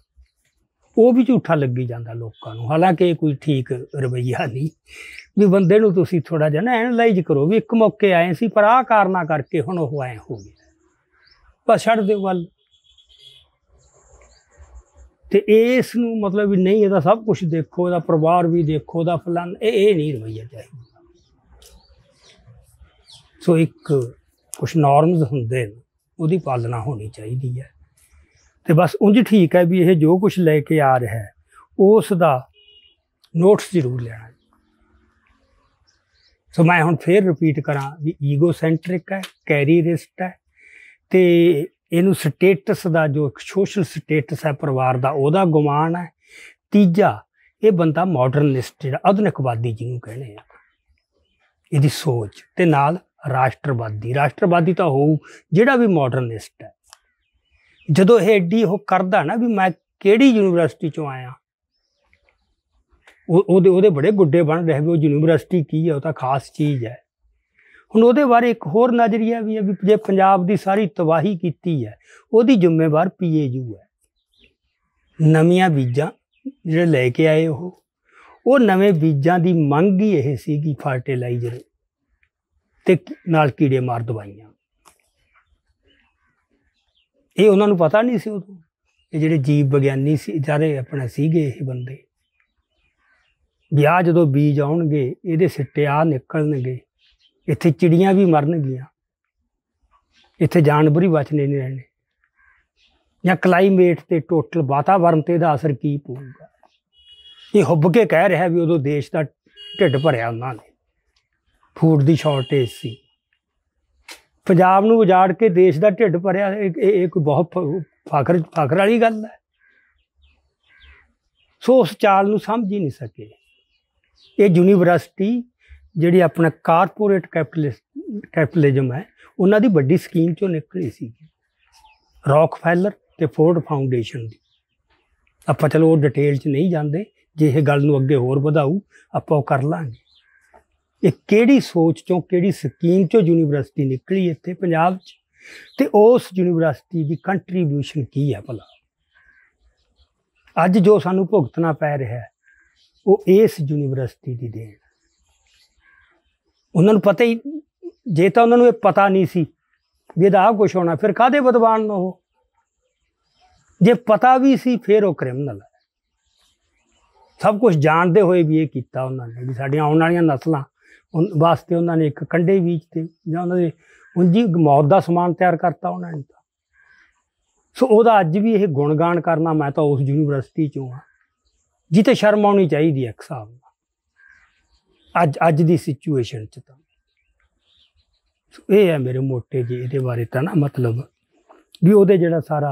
ਉਹ ਵੀ ਝੂਠਾ ਲੱਗੀ ਜਾਂਦਾ ਲੋਕਾਂ ਨੂੰ ਹਾਲਾਂਕਿ ਕੋਈ ਠੀਕ ਰਵਈਆ ਨਹੀਂ ਵੀ ਬੰਦੇ ਨੂੰ ਤੁਸੀਂ ਥੋੜਾ ਜਿਹਾ ਨਾ ਐਨਲਾਈਜ਼ ਕਰੋ ਵੀ ਇੱਕ ਮੌਕੇ ਆਏ ਸੀ ਪਰ ਆਹ ਕਾਰਨਾ ਕਰਕੇ ਹੁਣ ਉਹ ਆਏ ਹੋ ਗਏ ਪਰ ਛੱਡ ਦਿਓ ਵੱਲ ਤੇ ਇਸ ਨੂੰ ਮਤਲਬ ਵੀ ਨਹੀਂ ਇਹਦਾ ਸਭ ਕੁਝ ਦੇਖੋ ਇਹਦਾ ਪਰਿਵਾਰ ਵੀ ਦੇਖੋ ਦਾ ਫਲਾਨ ਇਹ ਇਹ ਨਹੀਂ ਰਵਈਆ ਚਾਹੀਦਾ ਸੋ ਇੱਕ ਕੁਝ ਨਾਰਮਸ ਹੁੰਦੇ ਨੇ ਉਹਦੀ ਪਾਲਣਾ ਹੋਣੀ ਚਾਹੀਦੀ ਹੈ ਤੇ ਬਸ ਉਂਝ ਠੀਕ ਹੈ ਵੀ ਇਹ ਜੋ ਕੁਝ ਲੈ ਕੇ ਆ ਰਿਹਾ ਹੈ ਉਸ ਦਾ ਨੋਟਸ ਜ਼ਰੂਰ ਲੈਣਾ ਸੋ ਮੈਂ ਹੁਣ ਫੇਰ ਰਿਪੀਟ ਕਰਾਂ ਵੀ ਈਗੋ ਸੈਂਟ੍ਰਿਕ ਹੈ ਕੈਰੀਰਿਸਟ ਹੈ ਤੇ ਇਹਨੂੰ ਸਟੇਟਸ ਦਾ ਜੋ ਇੱਕ ਸੋਸ਼ਲ ਸਟੇਟਸ ਹੈ ਪਰਿਵਾਰ ਦਾ ਉਹਦਾ ਗੁਮਾਨ ਹੈ ਤੀਜਾ ਇਹ ਬੰਦਾ ਮਾਡਰਨਿਸਟ ਜਿਹੜਾ ਆਧੁਨਿਕਵਾਦੀ ਜਿਹਨੂੰ ਕਹਿੰਦੇ ਆ ਇਹਦੀ ਸੋਚ ਤੇ ਨਾਲ ਰਾਸ਼ਟਰਵਾਦੀ ਰਾਸ਼ਟਰਵਾਦੀ ਤਾਂ ਹੋਊ ਜਿਹੜਾ ਵੀ ਮਾਡਰਨਿਸਟ ਹੈ ਜਦੋਂ ਇਹ ਏਡੀ ਉਹ ਕਰਦਾ ਨਾ ਵੀ ਮੈਂ ਕਿਹੜੀ ਯੂਨੀਵਰਸਿਟੀ ਚੋਂ ਆਇਆ ਉਹ ਉਹਦੇ ਉਹਦੇ ਬੜੇ ਗੁੱਡੇ ਬਣ ਰਹੇ ਵੀ ਉਹ ਯੂਨੀਵਰਸਿਟੀ ਕੀ ਹੈ ਉਹ ਤਾਂ ਖਾਸ ਚੀਜ਼ ਹੈ ਹੁਣ ਉਹਦੇ ਬਾਰੇ ਇੱਕ ਹੋਰ ਨਜ਼ਰੀਆ ਵੀ ਹੈ ਵੀ ਜੇ ਪੰਜਾਬ ਦੀ ਸਾਰੀ ਤਬਾਹੀ ਕੀਤੀ ਹੈ ਉਹਦੀ ਜ਼ਿੰਮੇਵਾਰ ਪੀਏਯੂ ਹੈ ਨਵੀਆਂ ਬੀਜਾਂ ਜਿਹੜੇ ਲੈ ਕੇ ਆਏ ਉਹ ਉਹ ਨਵੇਂ ਬੀਜਾਂ ਦੀ ਮੰਗ ਹੀ ਇਹ ਸੀ ਕਿ ਫਰਟੀਲਾਈਜ਼ਰ ਤੇ ਨਾਲ ਕੀੜੇ ਮਾਰ ਦਵਾਈਆਂ ਇਹ ਉਹਨਾਂ ਨੂੰ ਪਤਾ ਨਹੀਂ ਸੀ ਉਦੋਂ ਇਹ ਜਿਹੜੇ ਜੀਵ ਵਿਗਿਆਨੀ ਸੀ ਜਾਰੇ ਆਪਣਾ ਸੀਗੇ ਇਹ ਬੰਦੇ ਵਿਆਹ ਜਦੋਂ ਬੀਜ ਆਉਣਗੇ ਇਹਦੇ ਸਿੱਟੇ ਆ ਨਿਕਲਣਗੇ ਇੱਥੇ ਚਿੜੀਆਂ ਵੀ ਮਰਨਗੀਆਂ ਇੱਥੇ ਜਾਨਵਰ ਹੀ ਬਚਨੇ ਨਹੀਂ ਰਹਿਣੇ ਜਾਂ ਕਲਾਈਮੇਟ ਤੇ ਟੋਟਲ ਵਾਤਾਵਰਣ ਤੇ ਇਹਦਾ ਅਸਰ ਕੀ ਪਊਗਾ ਇਹ ਹੁੱਬ ਕੇ ਕਹਿ ਰਿਹਾ ਵੀ ਉਦੋਂ ਦੇਸ਼ ਦਾ ਢਿੱਡ ਭਰਿਆ ਉਹਨਾਂ ਨੇ ਫੂਡ ਦੀ ਸ਼ਾਰਟੇਜ ਸੀ ਪੰਜਾਬ ਨੂੰ ਉਜਾੜ ਕੇ ਦੇਸ਼ ਦਾ ਢਿੱਡ ਭਰਿਆ ਇਹ ਕੋਈ ਬਹੁਤ ਫਾਕਰ ਫਾਕਰ ਵਾਲੀ ਗੱਲ ਹੈ ਸੋ ਉਸ ਚਾਲ ਨੂੰ ਸਮਝ ਹੀ ਨਹੀਂ ਸਕੇ ਇਹ ਯੂਨੀਵਰਸਿਟੀ ਜਿਹੜੀ ਆਪਣਾ ਕਾਰਪੋਰੇਟ ਕੈਪੀਟਲਿਸਟ ਕੈਪੀਟਲਿਜ਼ਮ ਹੈ ਉਹਨਾਂ ਦੀ ਵੱਡੀ ਸਕੀਮ ਚੋਂ ਨਿਕਲੀ ਸੀ ਰੌਕਫੈਲਰ ਤੇ ਫੋਰਡ ਫਾਊਂਡੇਸ਼ਨ ਦੀ ਆਪਾਂ ਚਲੋ ਡਿਟੇਲ 'ਚ ਨਹੀਂ ਜਾਂਦੇ ਜੇ ਇਹ ਗੱਲ ਨੂੰ ਅੱਗੇ ਹੋਰ ਵਧਾਉ ਆਪਾਂ ਉਹ ਕਰ ਲਾਂਗੇ ਇਹ ਕਿਹੜੀ ਸੋਚ ਚੋਂ ਕਿਹੜੀ ਸਕੀਮ ਚੋਂ ਯੂਨੀਵਰਸਿਟੀ ਨਿਕਲੀ ਇੱਥੇ ਪੰਜਾਬ 'ਚ ਤੇ ਉਸ ਯੂਨੀਵਰਸਿਟੀ ਦੀ ਕੰਟਰੀਬਿਊਸ਼ਨ ਕੀ ਹੈ ਭਲਾ ਅੱਜ ਜੋ ਸਾਨੂੰ ਭੁਗਤਣਾ ਪੈ ਰਿਹਾ ਹੈ ਉਹ ਇਸ ਯੂਨੀਵਰਸਿਟੀ ਦੀ ਦੇਣ ਉਹਨਾਂ ਨੂੰ ਪਤਾ ਹੀ ਜੇ ਤਾਂ ਉਹਨਾਂ ਨੂੰ ਇਹ ਪਤਾ ਨਹੀਂ ਸੀ ਵੀ ਇਹਦਾ ਆ ਕੁਝ ਹੋਣਾ ਫਿਰ ਕਾਦੇ ਵਿਦਵਾਨ ਨਾ ਹੋ ਜੇ ਪਤਾ ਵੀ ਸੀ ਫਿਰ ਉਹ ਕ੍ਰਿਮਨਲ ਹੈ ਸਭ ਕੁਝ ਜਾਣਦੇ ਹੋਏ ਵੀ ਇਹ ਕੀਤਾ ਉਹਨਾਂ ਨੇ ਵੀ ਸਾਡੀਆਂ ਆਉਣ ਵਾਲੀਆਂ ਨਸਲਾਂ ਵਾਸਤੇ ਉਹਨਾਂ ਨੇ ਇੱਕ ਕੰਡੇ ਬੀਜ ਤੇ ਜਾਂ ਉਹਨਾਂ ਦੇ ਉਂਜੀ ਮੌਤ ਦਾ ਸਮਾਨ ਤਿਆਰ ਕਰਤਾ ਉਹਨਾਂ ਨੇ ਤਾਂ ਸੋ ਉਹਦਾ ਅੱਜ ਵੀ ਇਹ ਗੁਣਗਾਨ ਕਰਨਾ ਮੈਂ ਤਾਂ ਉਸ ਯੂਨੀਵਰਸਿਟੀ ਚੋਂ ਆ ਜਿੱਤੇ ਸ਼ਰਮ ਆਉਣੀ ਚਾਹੀਦੀ ਹੈ ਇੱਕ ਸਾਹਿਬ ਅੱਜ ਅੱਜ ਦੀ ਸਿਚੁਏਸ਼ਨ ਚ ਤਾਂ ਇਹ ਹੈ ਮੇਰੇ ਮੋਟੇ ਜੀ ਇਹਦੇ ਬਾਰੇ ਤਾਂ ਨਾ ਮਤਲਬ ਵੀ ਉਹਦੇ ਜਿਹੜਾ ਸਾਰਾ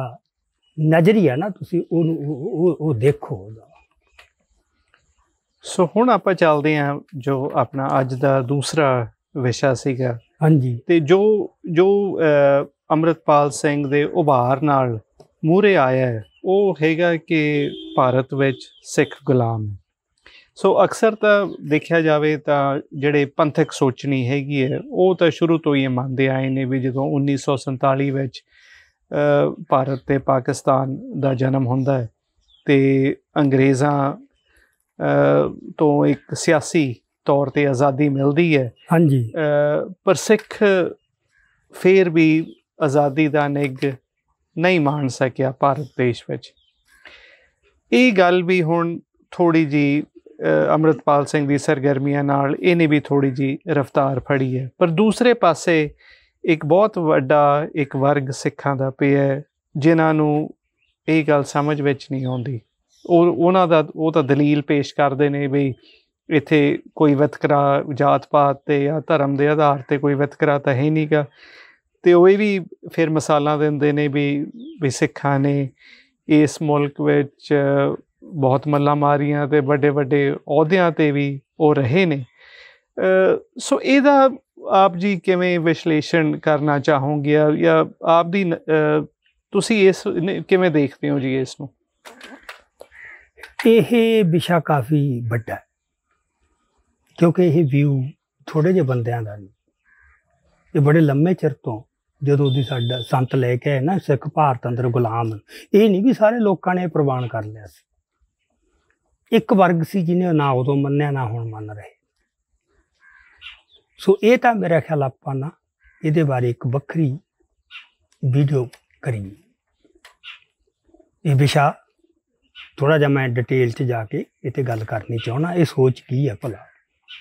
ਨਜ਼ਰੀਆ ਨਾ ਤੁਸੀਂ ਉਹਨੂੰ ਉਹ ਦੇਖੋ ਉਹਦਾ ਸੋ ਹੁਣ ਆਪਾਂ ਚੱਲਦੇ ਹਾਂ ਜੋ ਆਪਣਾ ਅੱਜ ਦਾ ਦੂਸਰਾ ਵਿਸ਼ਾ ਸੀਗਾ ਹਾਂਜੀ ਤੇ ਜੋ ਜੋ ਅਮਰਤਪਾਲ ਸਿੰਘ ਦੇ ਉਭਾਰ ਨਾਲ ਮੂਰੇ ਆਇਆ ਉਹ ਹੈਗਾ ਕਿ ਭਾਰਤ ਵਿੱਚ ਸਿੱਖ ਗੁਲਾਮ ਸੋ ਅਕਸਰ ਤਾਂ ਦੇਖਿਆ ਜਾਵੇ ਤਾਂ ਜਿਹੜੇ ਪੰਥਕ ਸੋਚਣੀ ਹੈਗੀ ਹੈ ਉਹ ਤਾਂ ਸ਼ੁਰੂ ਤੋਂ ਹੀ ਮੰਨਦੇ ਆਏ ਨੇ ਵੀ ਜਦੋਂ 1947 ਵਿੱਚ ਭਾਰਤ ਤੇ ਪਾਕਿਸਤਾਨ ਦਾ ਜਨਮ ਹੁੰਦਾ ਹੈ ਤੇ ਅੰਗਰੇਜ਼ਾਂ ਤੋਂ ਇੱਕ ਸਿਆਸੀ ਤੌਰ ਤੇ ਆਜ਼ਾਦੀ ਮਿਲਦੀ ਹੈ ਹਾਂਜੀ ਪਰ ਸਿੱਖ ਫੇਰ ਵੀ ਆਜ਼ਾਦੀ ਦਾ ਨਿੱਗ ਨਹੀਂ ਮੰਨ ਸਕਿਆ ਭਾਰਤ ਦੇਸ਼ ਵਿੱਚ ਇਹ ਗੱਲ ਵੀ ਹੁਣ ਥੋੜੀ ਜੀ ਅਮਰਤਪਾਲ ਸਿੰਘ ਦੀ ਸਰਗਰਮੀਆਂ ਨਾਲ ਇਹਨੇ ਵੀ ਥੋੜੀ ਜੀ ਰਫ਼ਤਾਰ ਫੜੀ ਹੈ ਪਰ ਦੂਸਰੇ ਪਾਸੇ ਇੱਕ ਬਹੁਤ ਵੱਡਾ ਇੱਕ ਵਰਗ ਸਿੱਖਾਂ ਦਾ ਪਿਆ ਜਿਨ੍ਹਾਂ ਨੂੰ ਇਹ ਗੱਲ ਸਮਝ ਵਿੱਚ ਨਹੀਂ ਆਉਂਦੀ ਉਹ ਉਹਨਾਂ ਦਾ ਉਹ ਤਾਂ ਦਲੀਲ ਪੇਸ਼ ਕਰਦੇ ਨੇ ਵੀ ਇੱਥੇ ਕੋਈ ਵਿਤਕਰਾ ਜਾਤ ਪਾਤ ਤੇ ਜਾਂ ਧਰਮ ਦੇ ਆਧਾਰ ਤੇ ਕੋਈ ਵਿਤਕਰਾ ਤਾਂ ਹੈ ਨਹੀਂਗਾ ਤੇ ਉਹ ਵੀ ਫਿਰ ਮਸਾਲਾ ਦਿੰਦੇ ਨੇ ਵੀ ਵੀ ਸਿੱਖਾਂ ਨੇ ਇਸ ਮੁਲਕ ਵਿੱਚ ਬਹੁਤ ਮੱਲਾ ਮਾਰੀਆਂ ਤੇ ਵੱਡੇ ਵੱਡੇ ਅਹੁਦਿਆਂ ਤੇ ਵੀ ਉਹ ਰਹੇ ਨੇ ਸੋ ਇਹਦਾ ਆਪ ਜੀ ਕਿਵੇਂ ਵਿਸ਼ਲੇਸ਼ਣ ਕਰਨਾ ਚਾਹੋਗੇ ਜਾਂ ਆਪ ਦੀ ਤੁਸੀਂ ਇਸ ਕਿਵੇਂ ਦੇਖਦੇ ਹੋ ਜੀ ਇਸ ਨੂੰ ਇਹ ਵਿਸ਼ਾ ਕਾਫੀ ਵੱਡਾ ਕਿਉਂਕਿ ਇਹ ਵਿਊ ਥੋੜੇ ਜਿਹੇ ਬੰਦਿਆਂ ਦਾ ਨਹੀਂ ਇਹ ਬੜੇ ਲੰਮੇ ਚਿਰ ਤੋਂ ਜਦੋਂ ਦੀ ਸਾਡਾ ਸੰਤ ਲੈ ਕੇ ਆਇਆ ਨਾ ਸਿੱਖ ਭਾਰਤ ਅੰਦਰ ਗੁਲਾਮ ਇਹ ਨਹੀਂ ਵੀ ਸਾਰੇ ਲੋਕਾਂ ਨੇ ਪ੍ਰਵਾਨ ਕਰ ਲਿਆ ਸੀ ਇੱਕ ਵਰਗ ਸੀ ਜਿਹਨੇ ਨਾ ਉਦੋਂ ਮੰਨਿਆ ਨਾ ਹੁਣ ਮੰਨ ਰਹੇ ਸੋ ਇਹ ਤਾਂ ਮੇਰਾ ਖਿਆਲ ਆਪਾਂ ਨਾ ਇਹਦੇ ਬਾਰੇ ਇੱਕ ਵੱਖਰੀ ਵੀਡੀਓ ਕਰੀਏ ਇਹ ਵਿਸ਼ਾ ਥੋੜਾ ਜਿਹਾ ਮੈਂ ਡਿਟੇਲ 'ਚ ਜਾ ਕੇ ਇੱਥੇ ਗੱਲ ਕਰਨੀ ਚਾਹਣਾ ਇਹ ਸੋਚ ਕੀ ਹੈ ਭਲਾ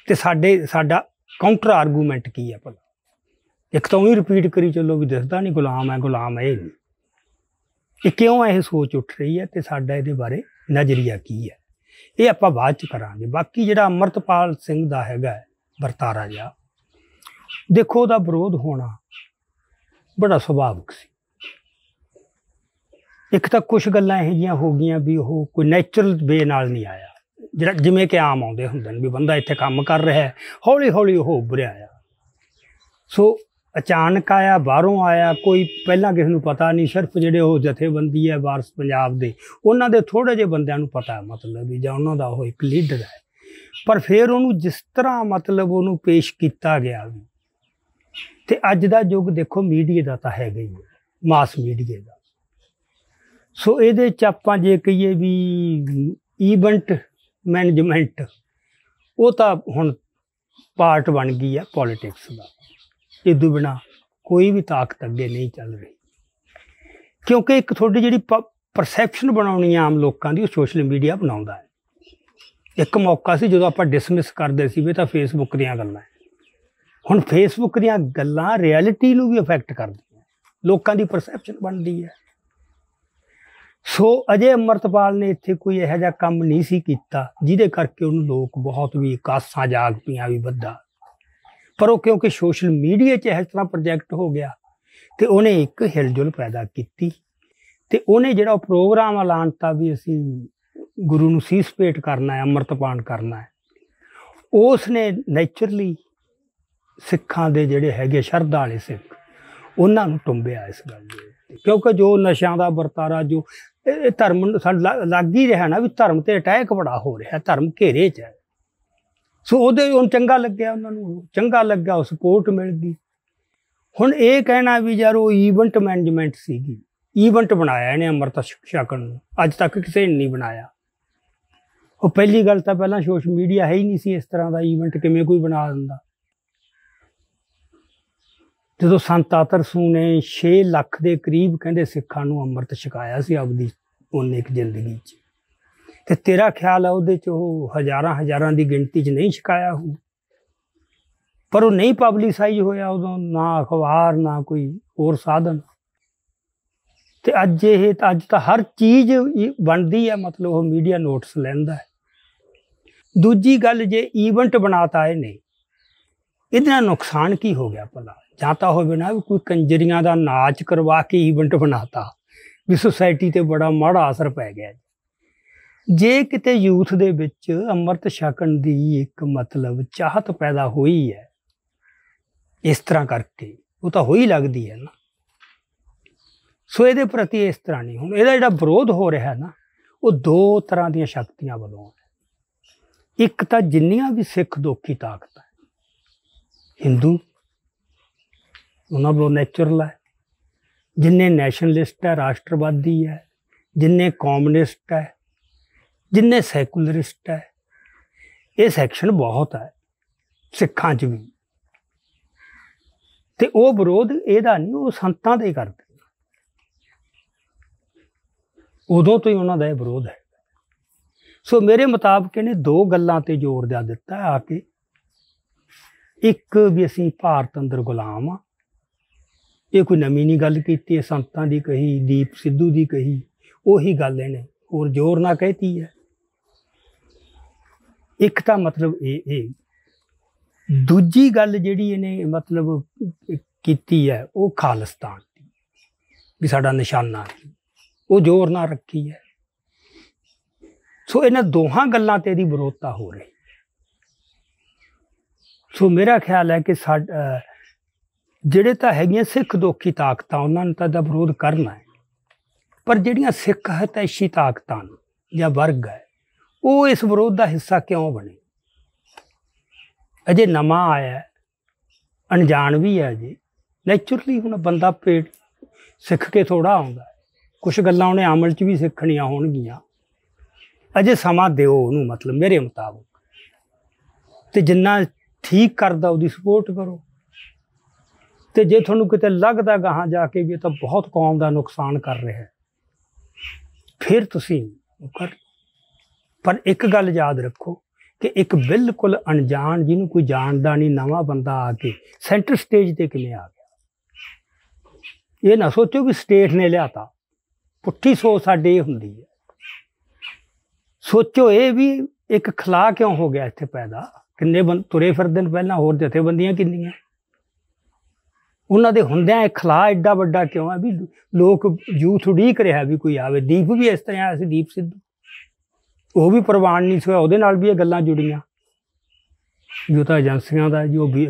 ਤੇ ਸਾਡੇ ਸਾਡਾ ਕਾਊਂਟਰ ਆਰਗੂਮੈਂਟ ਕੀ ਹੈ ਭਲਾ ਇੱਕ ਤਾਂ ਉਹੀ ਰਿਪੀਟ ਕਰੀ ਚੱਲੋ ਵੀ ਦਿਸਦਾ ਨਹੀਂ ਗੁਲਾਮ ਹੈ ਗੁਲਾਮ ਹੈ ਇਹ ਕਿਉਂ ਇਹ ਸੋਚ ਉੱਠ ਰਹੀ ਹੈ ਤੇ ਸਾਡਾ ਇਹਦੇ ਬਾਰੇ ਨਜ਼ਰੀਆ ਕੀ ਹੈ ਇਹ ਆਪਾਂ ਬਾਅਦ ਚ ਕਰਾਂਗੇ ਬਾਕੀ ਜਿਹੜਾ ਅਮਰਤਪਾਲ ਸਿੰਘ ਦਾ ਹੈਗਾ ਵਰਤਾਰਾ ਜਾ ਦੇਖੋ ਉਹਦਾ ਵਿਰੋਧ ਹੋਣਾ ਬੜਾ ਸੁਭਾਵਿਕ ਸੀ ਇੱਕ ਤਾਂ ਕੁਝ ਗੱਲਾਂ ਇਹ ਜੀਆਂ ਹੋ ਗਈਆਂ ਵੀ ਉਹ ਕੋਈ ਨੇਚਰਲ ਵੇ ਨਾਲ ਨਹੀਂ ਆਇਆ ਜਿਹੜਾ ਜਿਵੇਂ ਕਿ ਆਮ ਆਉਂਦੇ ਹੁੰਦੇ ਨੇ ਵੀ ਬੰਦਾ ਇੱਥੇ ਕੰਮ ਕਰ ਰਿਹਾ ਹੈ ਹੌਲੀ ਹੌਲੀ ਉਹ ਉੱਭਰਿਆ ਆ ਸੋ ਅਚਾਨਕ ਆਇਆ ਬਾਹਰੋਂ ਆਇਆ ਕੋਈ ਪਹਿਲਾਂ ਕਿਸੇ ਨੂੰ ਪਤਾ ਨਹੀਂ ਸਿਰਫ ਜਿਹੜੇ ਉਹ ਜਥੇਬੰਦੀ ਹੈ ਵਾਰਸ ਪੰਜਾਬ ਦੇ ਉਹਨਾਂ ਦੇ ਥੋੜੇ ਜਿਹੇ ਬੰਦਿਆਂ ਨੂੰ ਪਤਾ ਮਤਲਬ ਵੀ ਜਾਂ ਉਹਨਾਂ ਦਾ ਉਹ ਇੱਕ ਲੀਡਰ ਹੈ ਪਰ ਫਿਰ ਉਹਨੂੰ ਜਿਸ ਤਰ੍ਹਾਂ ਮਤਲਬ ਉਹਨੂੰ ਪੇਸ਼ ਕੀਤਾ ਗਿਆ ਤੇ ਅੱਜ ਦਾ ਯੁੱਗ ਦੇਖੋ ਮੀਡੀਆ ਦਾ ਤਾਂ ਹੈਗਾ ਹੀ ਮਾਸ ਮੀਡੀਆ ਦਾ ਸੋ ਇਹਦੇ ਚ ਆਪਾਂ ਜੇ ਕਹੀਏ ਵੀ ਇਵੈਂਟ ਮੈਨੇਜਮੈਂਟ ਉਹ ਤਾਂ ਹੁਣ ਪਾਰਟ ਬਣ ਗਈ ਆ ਪੋਲਿਟਿਕਸ ਦਾ ਇਹ ਤੋਂ ਬਿਨਾ ਕੋਈ ਵੀ ਤਾਕਤ ਅੱਗੇ ਨਹੀਂ ਚੱਲ ਰਹੀ ਕਿਉਂਕਿ ਇੱਕ ਤੁਹਾਡੀ ਜਿਹੜੀ ਪਰਸੈਪਸ਼ਨ ਬਣਾਉਣੀ ਆਮ ਲੋਕਾਂ ਦੀ ਉਹ ਸੋਸ਼ਲ ਮੀਡੀਆ ਬਣਾਉਂਦਾ ਹੈ ਇੱਕ ਮੌਕਾ ਸੀ ਜਦੋਂ ਆਪਾਂ ਡਿਸਮਿਸ ਕਰਦੇ ਸੀ ਵੀ ਤਾਂ ਫੇਸਬੁੱਕ ਦੀਆਂ ਗੱਲਾਂ ਹੁਣ ਫੇਸਬੁੱਕ ਦੀਆਂ ਗੱਲਾਂ ਰਿਐਲਿਟੀ ਨੂੰ ਵੀ ਅਫੈਕਟ ਕਰਦੀਆਂ ਲੋਕਾਂ ਦੀ ਪਰਸੈਪਸ਼ਨ ਬਣਦੀ ਹੈ ਸੋ ਅਜੇ ਅਮਰਤਪਾਲ ਨੇ ਇੱਥੇ ਕੋਈ ਇਹੋ ਜਿਹਾ ਕੰਮ ਨਹੀਂ ਸੀ ਕੀਤਾ ਜਿਹਦੇ ਕਰਕੇ ਉਹਨੂੰ ਲੋਕ ਬਹੁਤ ਵੀ ਕਾਸਾ ਜਾਗ ਪੀਆਂ ਵੀ ਵੱਧਾ ਪਰ ਉਹ ਕਿਉਂਕਿ ਸੋਸ਼ਲ ਮੀਡੀਆ 'ਚ ਇਸ ਤਰ੍ਹਾਂ ਪ੍ਰੋਜੈਕਟ ਹੋ ਗਿਆ ਤੇ ਉਹਨੇ ਇੱਕ ਹਿਲਜੁਲ ਪੈਦਾ ਕੀਤੀ ਤੇ ਉਹਨੇ ਜਿਹੜਾ ਪ੍ਰੋਗਰਾਮ ਐਲਾਨਤਾ ਵੀ ਅਸੀਂ ਗੁਰੂ ਨੂੰ ਸੀਸਪੇਟ ਕਰਨਾ ਹੈ ਅਮਰਤਪਾਨ ਕਰਨਾ ਹੈ ਉਸ ਨੇ ਨੇਚਰਲੀ ਸਿੱਖਾਂ ਦੇ ਜਿਹੜੇ ਹੈਗੇ ਸ਼ਰਧਾ ਵਾਲੇ ਸਿੱਖ ਉਹਨਾਂ ਨੂੰ ਟੁੰਬਿਆ ਇਸ ਗੱਲ ਦੇ ਕਿਉਂਕਿ ਜੋ ਨਸ਼ਿਆਂ ਦਾ ਵਰਤਾਰਾ ਜੋ ਇਹ ਧਰਮ ਲੱਗ ਹੀ ਰਿਹਾ ਨਾ ਵੀ ਧਰਮ ਤੇ ਅਟੈਕ ਬੜਾ ਹੋ ਰਿਹਾ ਧਰਮ ਘੇਰੇ 'ਚ ਹੈ ਸੋ ਉਹਦੇ ਹੁਣ ਚੰਗਾ ਲੱਗਿਆ ਉਹਨਾਂ ਨੂੰ ਚੰਗਾ ਲੱਗਾ ਸਪੋਰਟ ਮਿਲ ਗਈ ਹੁਣ ਇਹ ਕਹਿਣਾ ਵੀ ਯਾਰ ਉਹ ਇਵੈਂਟ ਮੈਨੇਜਮੈਂਟ ਸੀਗੀ ਇਵੈਂਟ ਬਣਾਇਆ ਇਹਨੇ ਅਮਰਤਾ ਕਰਨ ਨੂੰ ਅੱਜ ਤੱਕ ਕਿਸੇ ਨੇ ਨਹੀਂ ਬਣਾਇਆ ਉਹ ਪਹਿਲੀ ਗੱਲ ਤਾਂ ਪਹਿਲਾਂ ਸੋਸ਼ਲ ਮੀਡੀਆ ਹੈ ਹੀ ਨਹੀਂ ਸੀ ਇਸ ਤਰ੍ਹਾਂ ਦਾ ਇਵੈਂਟ ਕਿਵੇਂ ਕੋਈ ਬਣਾ ਦਿੰਦਾ ਜਦੋਂ ਸੰਤ ਆਤਰਸੂ ਨੇ 6 ਲੱਖ ਦੇ ਕਰੀਬ ਕਹਿੰਦੇ ਸਿੱਖਾਂ ਨੂੰ ਅੰਮ੍ਰਿਤ ਛਕਾਇਆ ਸੀ ਆਪਦੀ ਉਹਨੇ ਇੱਕ ਜ਼ਿੰਦਗੀ 'ਚ ਤੇ ਤੇਰਾ ਖਿਆਲ ਆ ਉਹਦੇ 'ਚ ਉਹ ਹਜ਼ਾਰਾਂ ਹਜ਼ਾਰਾਂ ਦੀ ਗਿਣਤੀ 'ਚ ਨਹੀਂ ਛਕਾਇਆ ਹੋ ਪਰ ਉਹ ਨਹੀਂ ਪਬਲਿਸਾਈਜ਼ ਹੋਇਆ ਉਦੋਂ ਨਾ ਅਖਬਾਰ ਨਾ ਕੋਈ ਹੋਰ ਸਾਧਨ ਤੇ ਅੱਜ ਇਹ ਤਾਂ ਅੱਜ ਤਾਂ ਹਰ ਚੀਜ਼ ਬਣਦੀ ਹੈ ਮਤਲਬ ਉਹ ਮੀਡੀਆ ਨੋਟਸ ਲੈਂਦਾ ਹੈ ਦੂਜੀ ਗੱਲ ਜੇ ਈਵੈਂਟ ਬਣਾਤਾ ਇਹਨੇ ਇਹਦਾ ਨੁਕਸਾਨ ਕੀ ਹੋ ਗਿਆ ਭਲਾ ਜਾਂ ਤਾਂ ਹੋਵੇ ਨਾ ਕੋਈ ਕੰਜਰੀਆਂ ਦਾ ਨਾਚ ਕਰਵਾ ਕੇ ਇਵੈਂਟ ਬਣਾਤਾ ਵੀ ਸੋਸਾਇਟੀ ਤੇ ਬੜਾ ਮਾੜਾ ਅਸਰ ਪੈ ਗਿਆ ਜੇ ਕਿਤੇ ਯੂਥ ਦੇ ਵਿੱਚ ਅੰਮ੍ਰਿਤ ਛਕਣ ਦੀ ਇੱਕ ਮਤਲਬ ਚਾਹਤ ਪੈਦਾ ਹੋਈ ਹੈ ਇਸ ਤਰ੍ਹਾਂ ਕਰਕੇ ਉਹ ਤਾਂ ਹੋਈ ਲੱਗਦੀ ਹੈ ਨਾ ਸੋ ਇਹਦੇ ਪ੍ਰਤੀ ਇਸ ਤਰ੍ਹਾਂ ਨਹੀਂ ਹੁਣ ਇਹਦਾ ਜਿਹੜਾ ਵਿਰੋਧ ਹੋ ਰਿਹਾ ਨਾ ਉਹ ਦੋ ਤਰ੍ਹਾਂ ਦੀਆਂ ਸ਼ਕਤੀਆਂ ਵੱਲੋਂ ਹੈ ਇੱਕ ਤਾਂ ਜਿੰਨੀਆਂ ਵੀ ਸਿੱਖ ਦੋਖੀ ਤਾਕਤਾਂ ਹਿੰਦੂ ਉਹਨਾਂ ਵੱਲੋਂ ਨੇਚਰਲ ਹੈ ਜਿੰਨੇ ਨੈਸ਼ਨਲਿਸਟ ਹੈ ਰਾਸ਼ਟਰਵਾਦੀ ਹੈ ਜਿੰਨੇ ਕਮਿਊਨਿਸਟ ਹੈ ਜਿੰਨੇ ਸੈਕੂਲਰਿਸਟ ਹੈ ਇਹ ਸੈਕਸ਼ਨ ਬਹੁਤ ਹੈ ਸਿੱਖਾਂ 'ਚ ਵੀ ਤੇ ਉਹ ਵਿਰੋਧ ਇਹਦਾ ਨਹੀਂ ਉਹ ਸੰਤਾਂ ਦੇ ਕਰਦੇ ਉਦੋਂ ਤੋਂ ਹੀ ਉਹਨਾਂ ਦਾ ਇਹ ਵਿਰੋਧ ਹੈ ਸੋ ਮੇਰੇ ਮੁਤਾਬਕ ਇਹਨੇ ਦੋ ਗੱਲਾਂ ਤੇ ਜ਼ੋਰ ਦਿਆ ਦਿੱਤਾ ਆ ਕੇ ਇੱਕ ਵੀ ਅਸੀਂ ਭਾਰਤ ਅੰਦਰ ਗੁਲਾਮ ਆ ਇਹ ਕੋਈ ਨਵੀਂ ਨਹੀਂ ਗੱਲ ਕੀਤੀ ਹੈ ਸੰਤਾਂ ਦੀ ਕਹੀ ਦੀਪ ਸਿੱਧੂ ਦੀ ਕਹੀ ਉਹੀ ਗੱਲ ਇਹਨੇ ਹੋਰ ਜ਼ੋਰ ਨਾਲ ਕਹਿਤੀ ਹੈ ਇੱਕ ਤਾਂ ਮਤਲਬ ਇਹ ਇਹ ਦੂਜੀ ਗੱਲ ਜਿਹੜੀ ਇਹਨੇ ਮਤਲਬ ਕੀਤੀ ਹੈ ਉਹ ਖਾਲਸਤਾਨ ਦੀ ਵੀ ਸਾਡਾ ਨਿਸ਼ਾਨਾ ਉਹ ਜ਼ੋਰ ਨਾਲ ਰੱਖੀ ਹੈ ਸੋ ਇਹਨਾਂ ਦੋਹਾਂ ਗੱਲਾਂ ਤੇ ਇਹਦੀ ਵਿਰੋਧਤਾ ਹੋ ਰਹੀ ਸੋ ਮੇਰਾ ਖਿਆਲ ਹੈ ਕਿ ਸਾਡਾ ਜਿਹੜੇ ਤਾਂ ਹੈਗੀਆਂ ਸਿੱਖ ਦੋਖੀ ਤਾਕਤਾਂ ਉਹਨਾਂ ਨੂੰ ਤਾਂ ਦਾ ਵਿਰੋਧ ਕਰਨਾ ਹੈ ਪਰ ਜਿਹੜੀਆਂ ਸਿੱਖ ਹਤੈਸ਼ੀ ਤਾਕਤਾਂ ਜਾਂ ਵਰਗ ਹੈ ਉਹ ਇਸ ਵਿਰੋਧ ਦਾ ਹਿੱਸਾ ਕਿਉਂ ਬਣੇ ਅਜੇ ਨਵਾਂ ਆਇਆ ਅਣਜਾਣ ਵੀ ਹੈ ਜੀ ਨੇਚਰਲੀ ਹੁਣ ਬੰਦਾ ਪੇਟ ਸਿੱਖ ਕੇ ਥੋੜਾ ਆਉਂਦਾ ਕੁਝ ਗੱਲਾਂ ਉਹਨੇ ਅਮਲ 'ਚ ਵੀ ਸਿੱਖਣੀਆਂ ਹੋਣਗੀਆਂ ਅਜੇ ਸਮਾਂ ਦਿਓ ਉਹਨੂੰ ਮਤਲਬ ਮੇਰੇ ਮੁਤਾਬਕ ਤੇ ਜਿੰਨਾ ਠੀਕ ਕਰਦਾ ਉਹਦੀ ਸਪੋਰਟ ਕਰੋ ਤੇ ਜੇ ਤੁਹਾਨੂੰ ਕਿਤੇ ਲੱਗਦਾ ਗਾਹਾਂ ਜਾ ਕੇ ਵੀ ਇਹ ਤਾਂ ਬਹੁਤ ਕੌਮ ਦਾ ਨੁਕਸਾਨ ਕਰ ਰਿਹਾ ਹੈ ਫਿਰ ਤੁਸੀਂ ਕਰ ਪਰ ਇੱਕ ਗੱਲ ਯਾਦ ਰੱਖੋ ਕਿ ਇੱਕ ਬਿਲਕੁਲ ਅਣਜਾਣ ਜਿਹਨੂੰ ਕੋਈ ਜਾਣਦਾ ਨਹੀਂ ਨਵਾਂ ਬੰਦਾ ਆ ਕੇ ਸੈਂਟਰ ਸਟੇਜ ਤੇ ਕਿਵੇਂ ਆ ਗਿਆ ਇਹ ਨਾ ਸੋਚੋ ਕਿ ਸਟੇਟ ਨੇ ਲਿਆਤਾ ਪੁੱਠੀ ਸੋਚ ਸਾਡੇ ਹੁੰਦੀ ਹੈ ਸੋਚੋ ਇਹ ਵੀ ਇੱਕ ਖਲਾ ਕਿਉਂ ਹੋ ਗਿਆ ਇੱਥੇ ਪੈਦਾ ਕਿੰਨੇ ਤੁਰੇ ਫਿਰਦੇ ਨੇ ਪਹਿਲਾਂ ਹੋਰ ਜਥੇਬੰਦੀਆਂ ਕਿੰਨੀਆਂ ਉਹਨਾਂ ਦੇ ਹੁੰਦਿਆਂ ਇਹ ਖਲਾ ਐਡਾ ਵੱਡਾ ਕਿਉਂ ਹੈ ਵੀ ਲੋਕ ਯੂਥ ਉਡੀਕ ਰਿਹਾ ਵੀ ਕੋਈ ਆਵੇ ਦੀਪ ਵੀ ਇਸ ਤਰ੍ਹਾਂ ਅਸੀਂ ਦੀਪ ਸਿੱਧੂ ਉਹ ਵੀ ਪ੍ਰਵਾਨ ਨਹੀਂ ਸੋਇਆ ਉਹਦੇ ਨਾਲ ਵੀ ਇਹ ਗੱਲਾਂ ਜੁੜੀਆਂ ਜੋ ਤਾਂ ਏਜੰਸੀਆਂ ਦਾ ਜੋ ਵੀ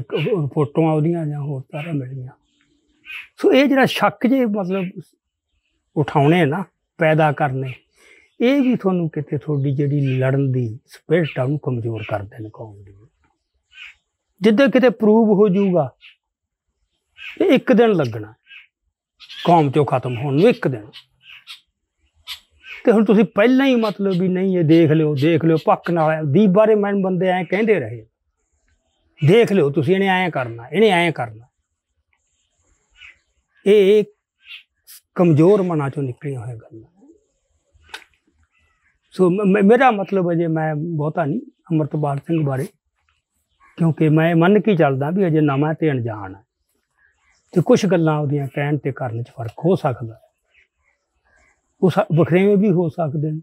ਫੋਟੋਆਂ ਉਹਦੀਆਂ ਜਾਂ ਹੋਰ ਸਾਰਾ ਮਿਲੀਆਂ ਸੋ ਇਹ ਜਿਹੜਾ ਸ਼ੱਕ ਜੇ ਮਤਲਬ ਉਠਾਉਣੇ ਨਾ ਪੈਦਾ ਕਰਨੇ ਇਹ ਵੀ ਤੁਹਾਨੂੰ ਕਿਤੇ ਤੁਹਾਡੀ ਜਿਹੜੀ ਲੜਨ ਦੀ ਸਪਿਰਟ ਆ ਨੂੰ ਕਮਜ਼ੋਰ ਕਰ ਦੇਣ ਕੌਮ ਦੀ ਜਿੱਦੇ ਕਿਤੇ ਪ੍ਰੂਵ ਹੋ ਜਾਊਗਾ ਇਹ ਇੱਕ ਦਿਨ ਲੱਗਣਾ ਕੌਮ ਤੇ ਖਤਮ ਹੋਣ ਨੂੰ ਇੱਕ ਦਿਨ ਤੇ ਹੁਣ ਤੁਸੀਂ ਪਹਿਲਾਂ ਹੀ ਮਤਲਬ ਵੀ ਨਹੀਂ ਇਹ ਦੇਖ ਲਿਓ ਦੇਖ ਲਿਓ ਪੱਕ ਨਾਲ ਦੀ ਬਾਰੇ ਮੈਂ ਬੰਦੇ ਐ ਕਹਿੰਦੇ ਰਹੇ ਦੇਖ ਲਿਓ ਤੁਸੀਂ ਇਹਨੇ ਐਂ ਕਰਨਾ ਇਹਨੇ ਐਂ ਕਰਨਾ ਇਹ ਕਮਜ਼ੋਰ ਮਨਾਂ ਚੋਂ ਨਿਕਲੀਆਂ ਹੋਈਆਂ ਗੱਲਾਂ ਸੋ ਮੇਰਾ ਮਤਲਬ ਹੈ ਜੇ ਮੈਂ ਬਹੁਤਾ ਨਹੀਂ ਅਮਰਤਪਾਲ ਸਿੰਘ ਬਾਰੇ ਕਿਉਂਕਿ ਮੈਂ ਮੰਨ ਕੇ ਚੱਲਦਾ ਵੀ ਅਜੇ ਨਵਾਂ ਤੇ ਅਣਜਾਣ ਹੈ ਤੇ ਕੁਝ ਗੱਲਾਂ ਉਹਦੀਆਂ ਕਹਿਣ ਤੇ ਕਰਨ 'ਚ ਫਰਕ ਹੋ ਸਕਦਾ ਹੈ ਉਹ ਵਖਰੇਵੇਂ ਵੀ ਹੋ ਸਕਦੇ ਨੇ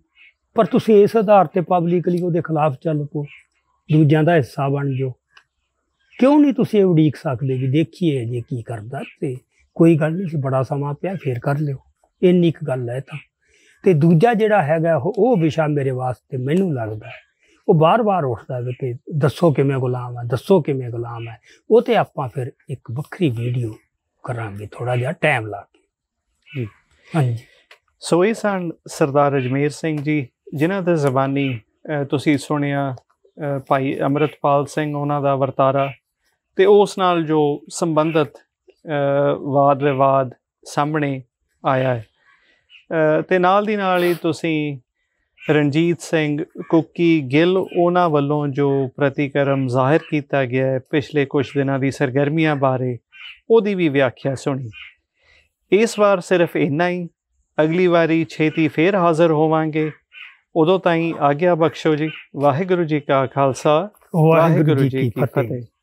ਪਰ ਤੁਸੀਂ ਇਸ ਆਧਾਰ ਤੇ ਪਬਲਿਕਲੀ ਉਹਦੇ ਖਿਲਾਫ ਚੱਲ ਪੋ ਦੂਜਿਆਂ ਦਾ ਹਿੱਸਾ ਬਣ ਜਾਓ ਕਿਉਂ ਨਹੀਂ ਤੁਸੀਂ ਇਹ ਉਡੀਕ ਸਕਦੇ ਵੀ ਦੇਖੀਏ ਜੇ ਕੀ ਕਰਦਾ ਤੇ ਕੋਈ ਗੱਲ ਨਹੀਂ ਸੀ ਬੜਾ ਸਮਾਂ ਪਿਆ ਫੇਰ ਕਰ ਲਿਓ ਇੰਨੀ ਇੱਕ ਗੱਲ ਹੈ ਤਾਂ ਤੇ ਦੂਜਾ ਜਿਹੜਾ ਹੈਗਾ ਉਹ ਵਿਸ਼ਾ ਮੇਰੇ ਵਾਸਤੇ ਮੈਨੂੰ ਲੱਗਦਾ ਹੈ ਉਹ ਬਾਰ-ਬਾਰ ਉੱਠਦਾ ਹੈ ਕਿ ਦੱਸੋ ਕਿਵੇਂ ਗੁਲਾਮ ਹੈ ਦੱਸੋ ਕਿਵੇਂ ਗੁਲਾਮ ਹੈ ਉਹ ਤੇ ਆਪਾਂ ਫਿਰ ਇੱਕ ਵੱਖਰੀ ਵੀਡੀਓ ਕਰਾਂਗੇ ਥੋੜਾ ਜਿਹਾ ਟਾਈਮ ਲਾ ਕੇ ਜੀ ਹਾਂਜੀ ਸੋ ਇਹ ਸਨ ਸਰਦਾਰ ਅਜਮੇਰ ਸਿੰਘ ਜੀ ਜਿਨ੍ਹਾਂ ਦਾ ਜ਼ਬਾਨੀ ਤੁਸੀਂ ਸੁਣਿਆ ਭਾਈ ਅਮਰਤਪਾਲ ਸਿੰਘ ਉਹਨਾਂ ਦਾ ਵਰਤਾਰਾ ਤੇ ਉਸ ਨਾਲ ਜੋ ਸੰਬੰਧਤ ਵਾਦ ਵਿਵਾਦ ਸਾਹਮਣੇ ਆਇਆ ਹੈ ਤੇ ਨਾਲ ਦੀ ਨਾਲ ਹੀ ਤੁਸੀਂ ਰਣਜੀਤ ਸਿੰਘ ਕੁੱਕੀ ਗਿੱਲ ਉਹਨਾਂ ਵੱਲੋਂ ਜੋ ਪ੍ਰਤੀਕਰਮ ਜ਼ਾਹਿਰ ਕੀਤਾ ਗਿਆ ਹੈ ਪਿਛਲੇ ਕੁਝ ਦਿਨਾਂ ਦੀ ਸਰਗਰਮੀਆਂ ਬਾਰੇ ਉਹਦੀ ਵੀ ਵਿਆਖਿਆ ਸੁਣੀ ਇਸ ਵਾਰ ਸਿਰਫ ਇੰਨਾ ਹੀ ਅਗਲੀ ਵਾਰੀ ਛੇਤੀ ਫੇਰ ਹਾਜ਼ਰ ਹੋਵਾਂਗੇ ਉਦੋਂ ਤਾਈਂ ਆਗਿਆ ਬਖਸ਼ੋ ਜੀ ਵਾਹਿਗੁਰੂ ਜੀ ਕਾ ਖਾਲਸਾ ਵਾਹਿਗੁਰੂ ਜੀ ਕੀ ਫਤਿਹ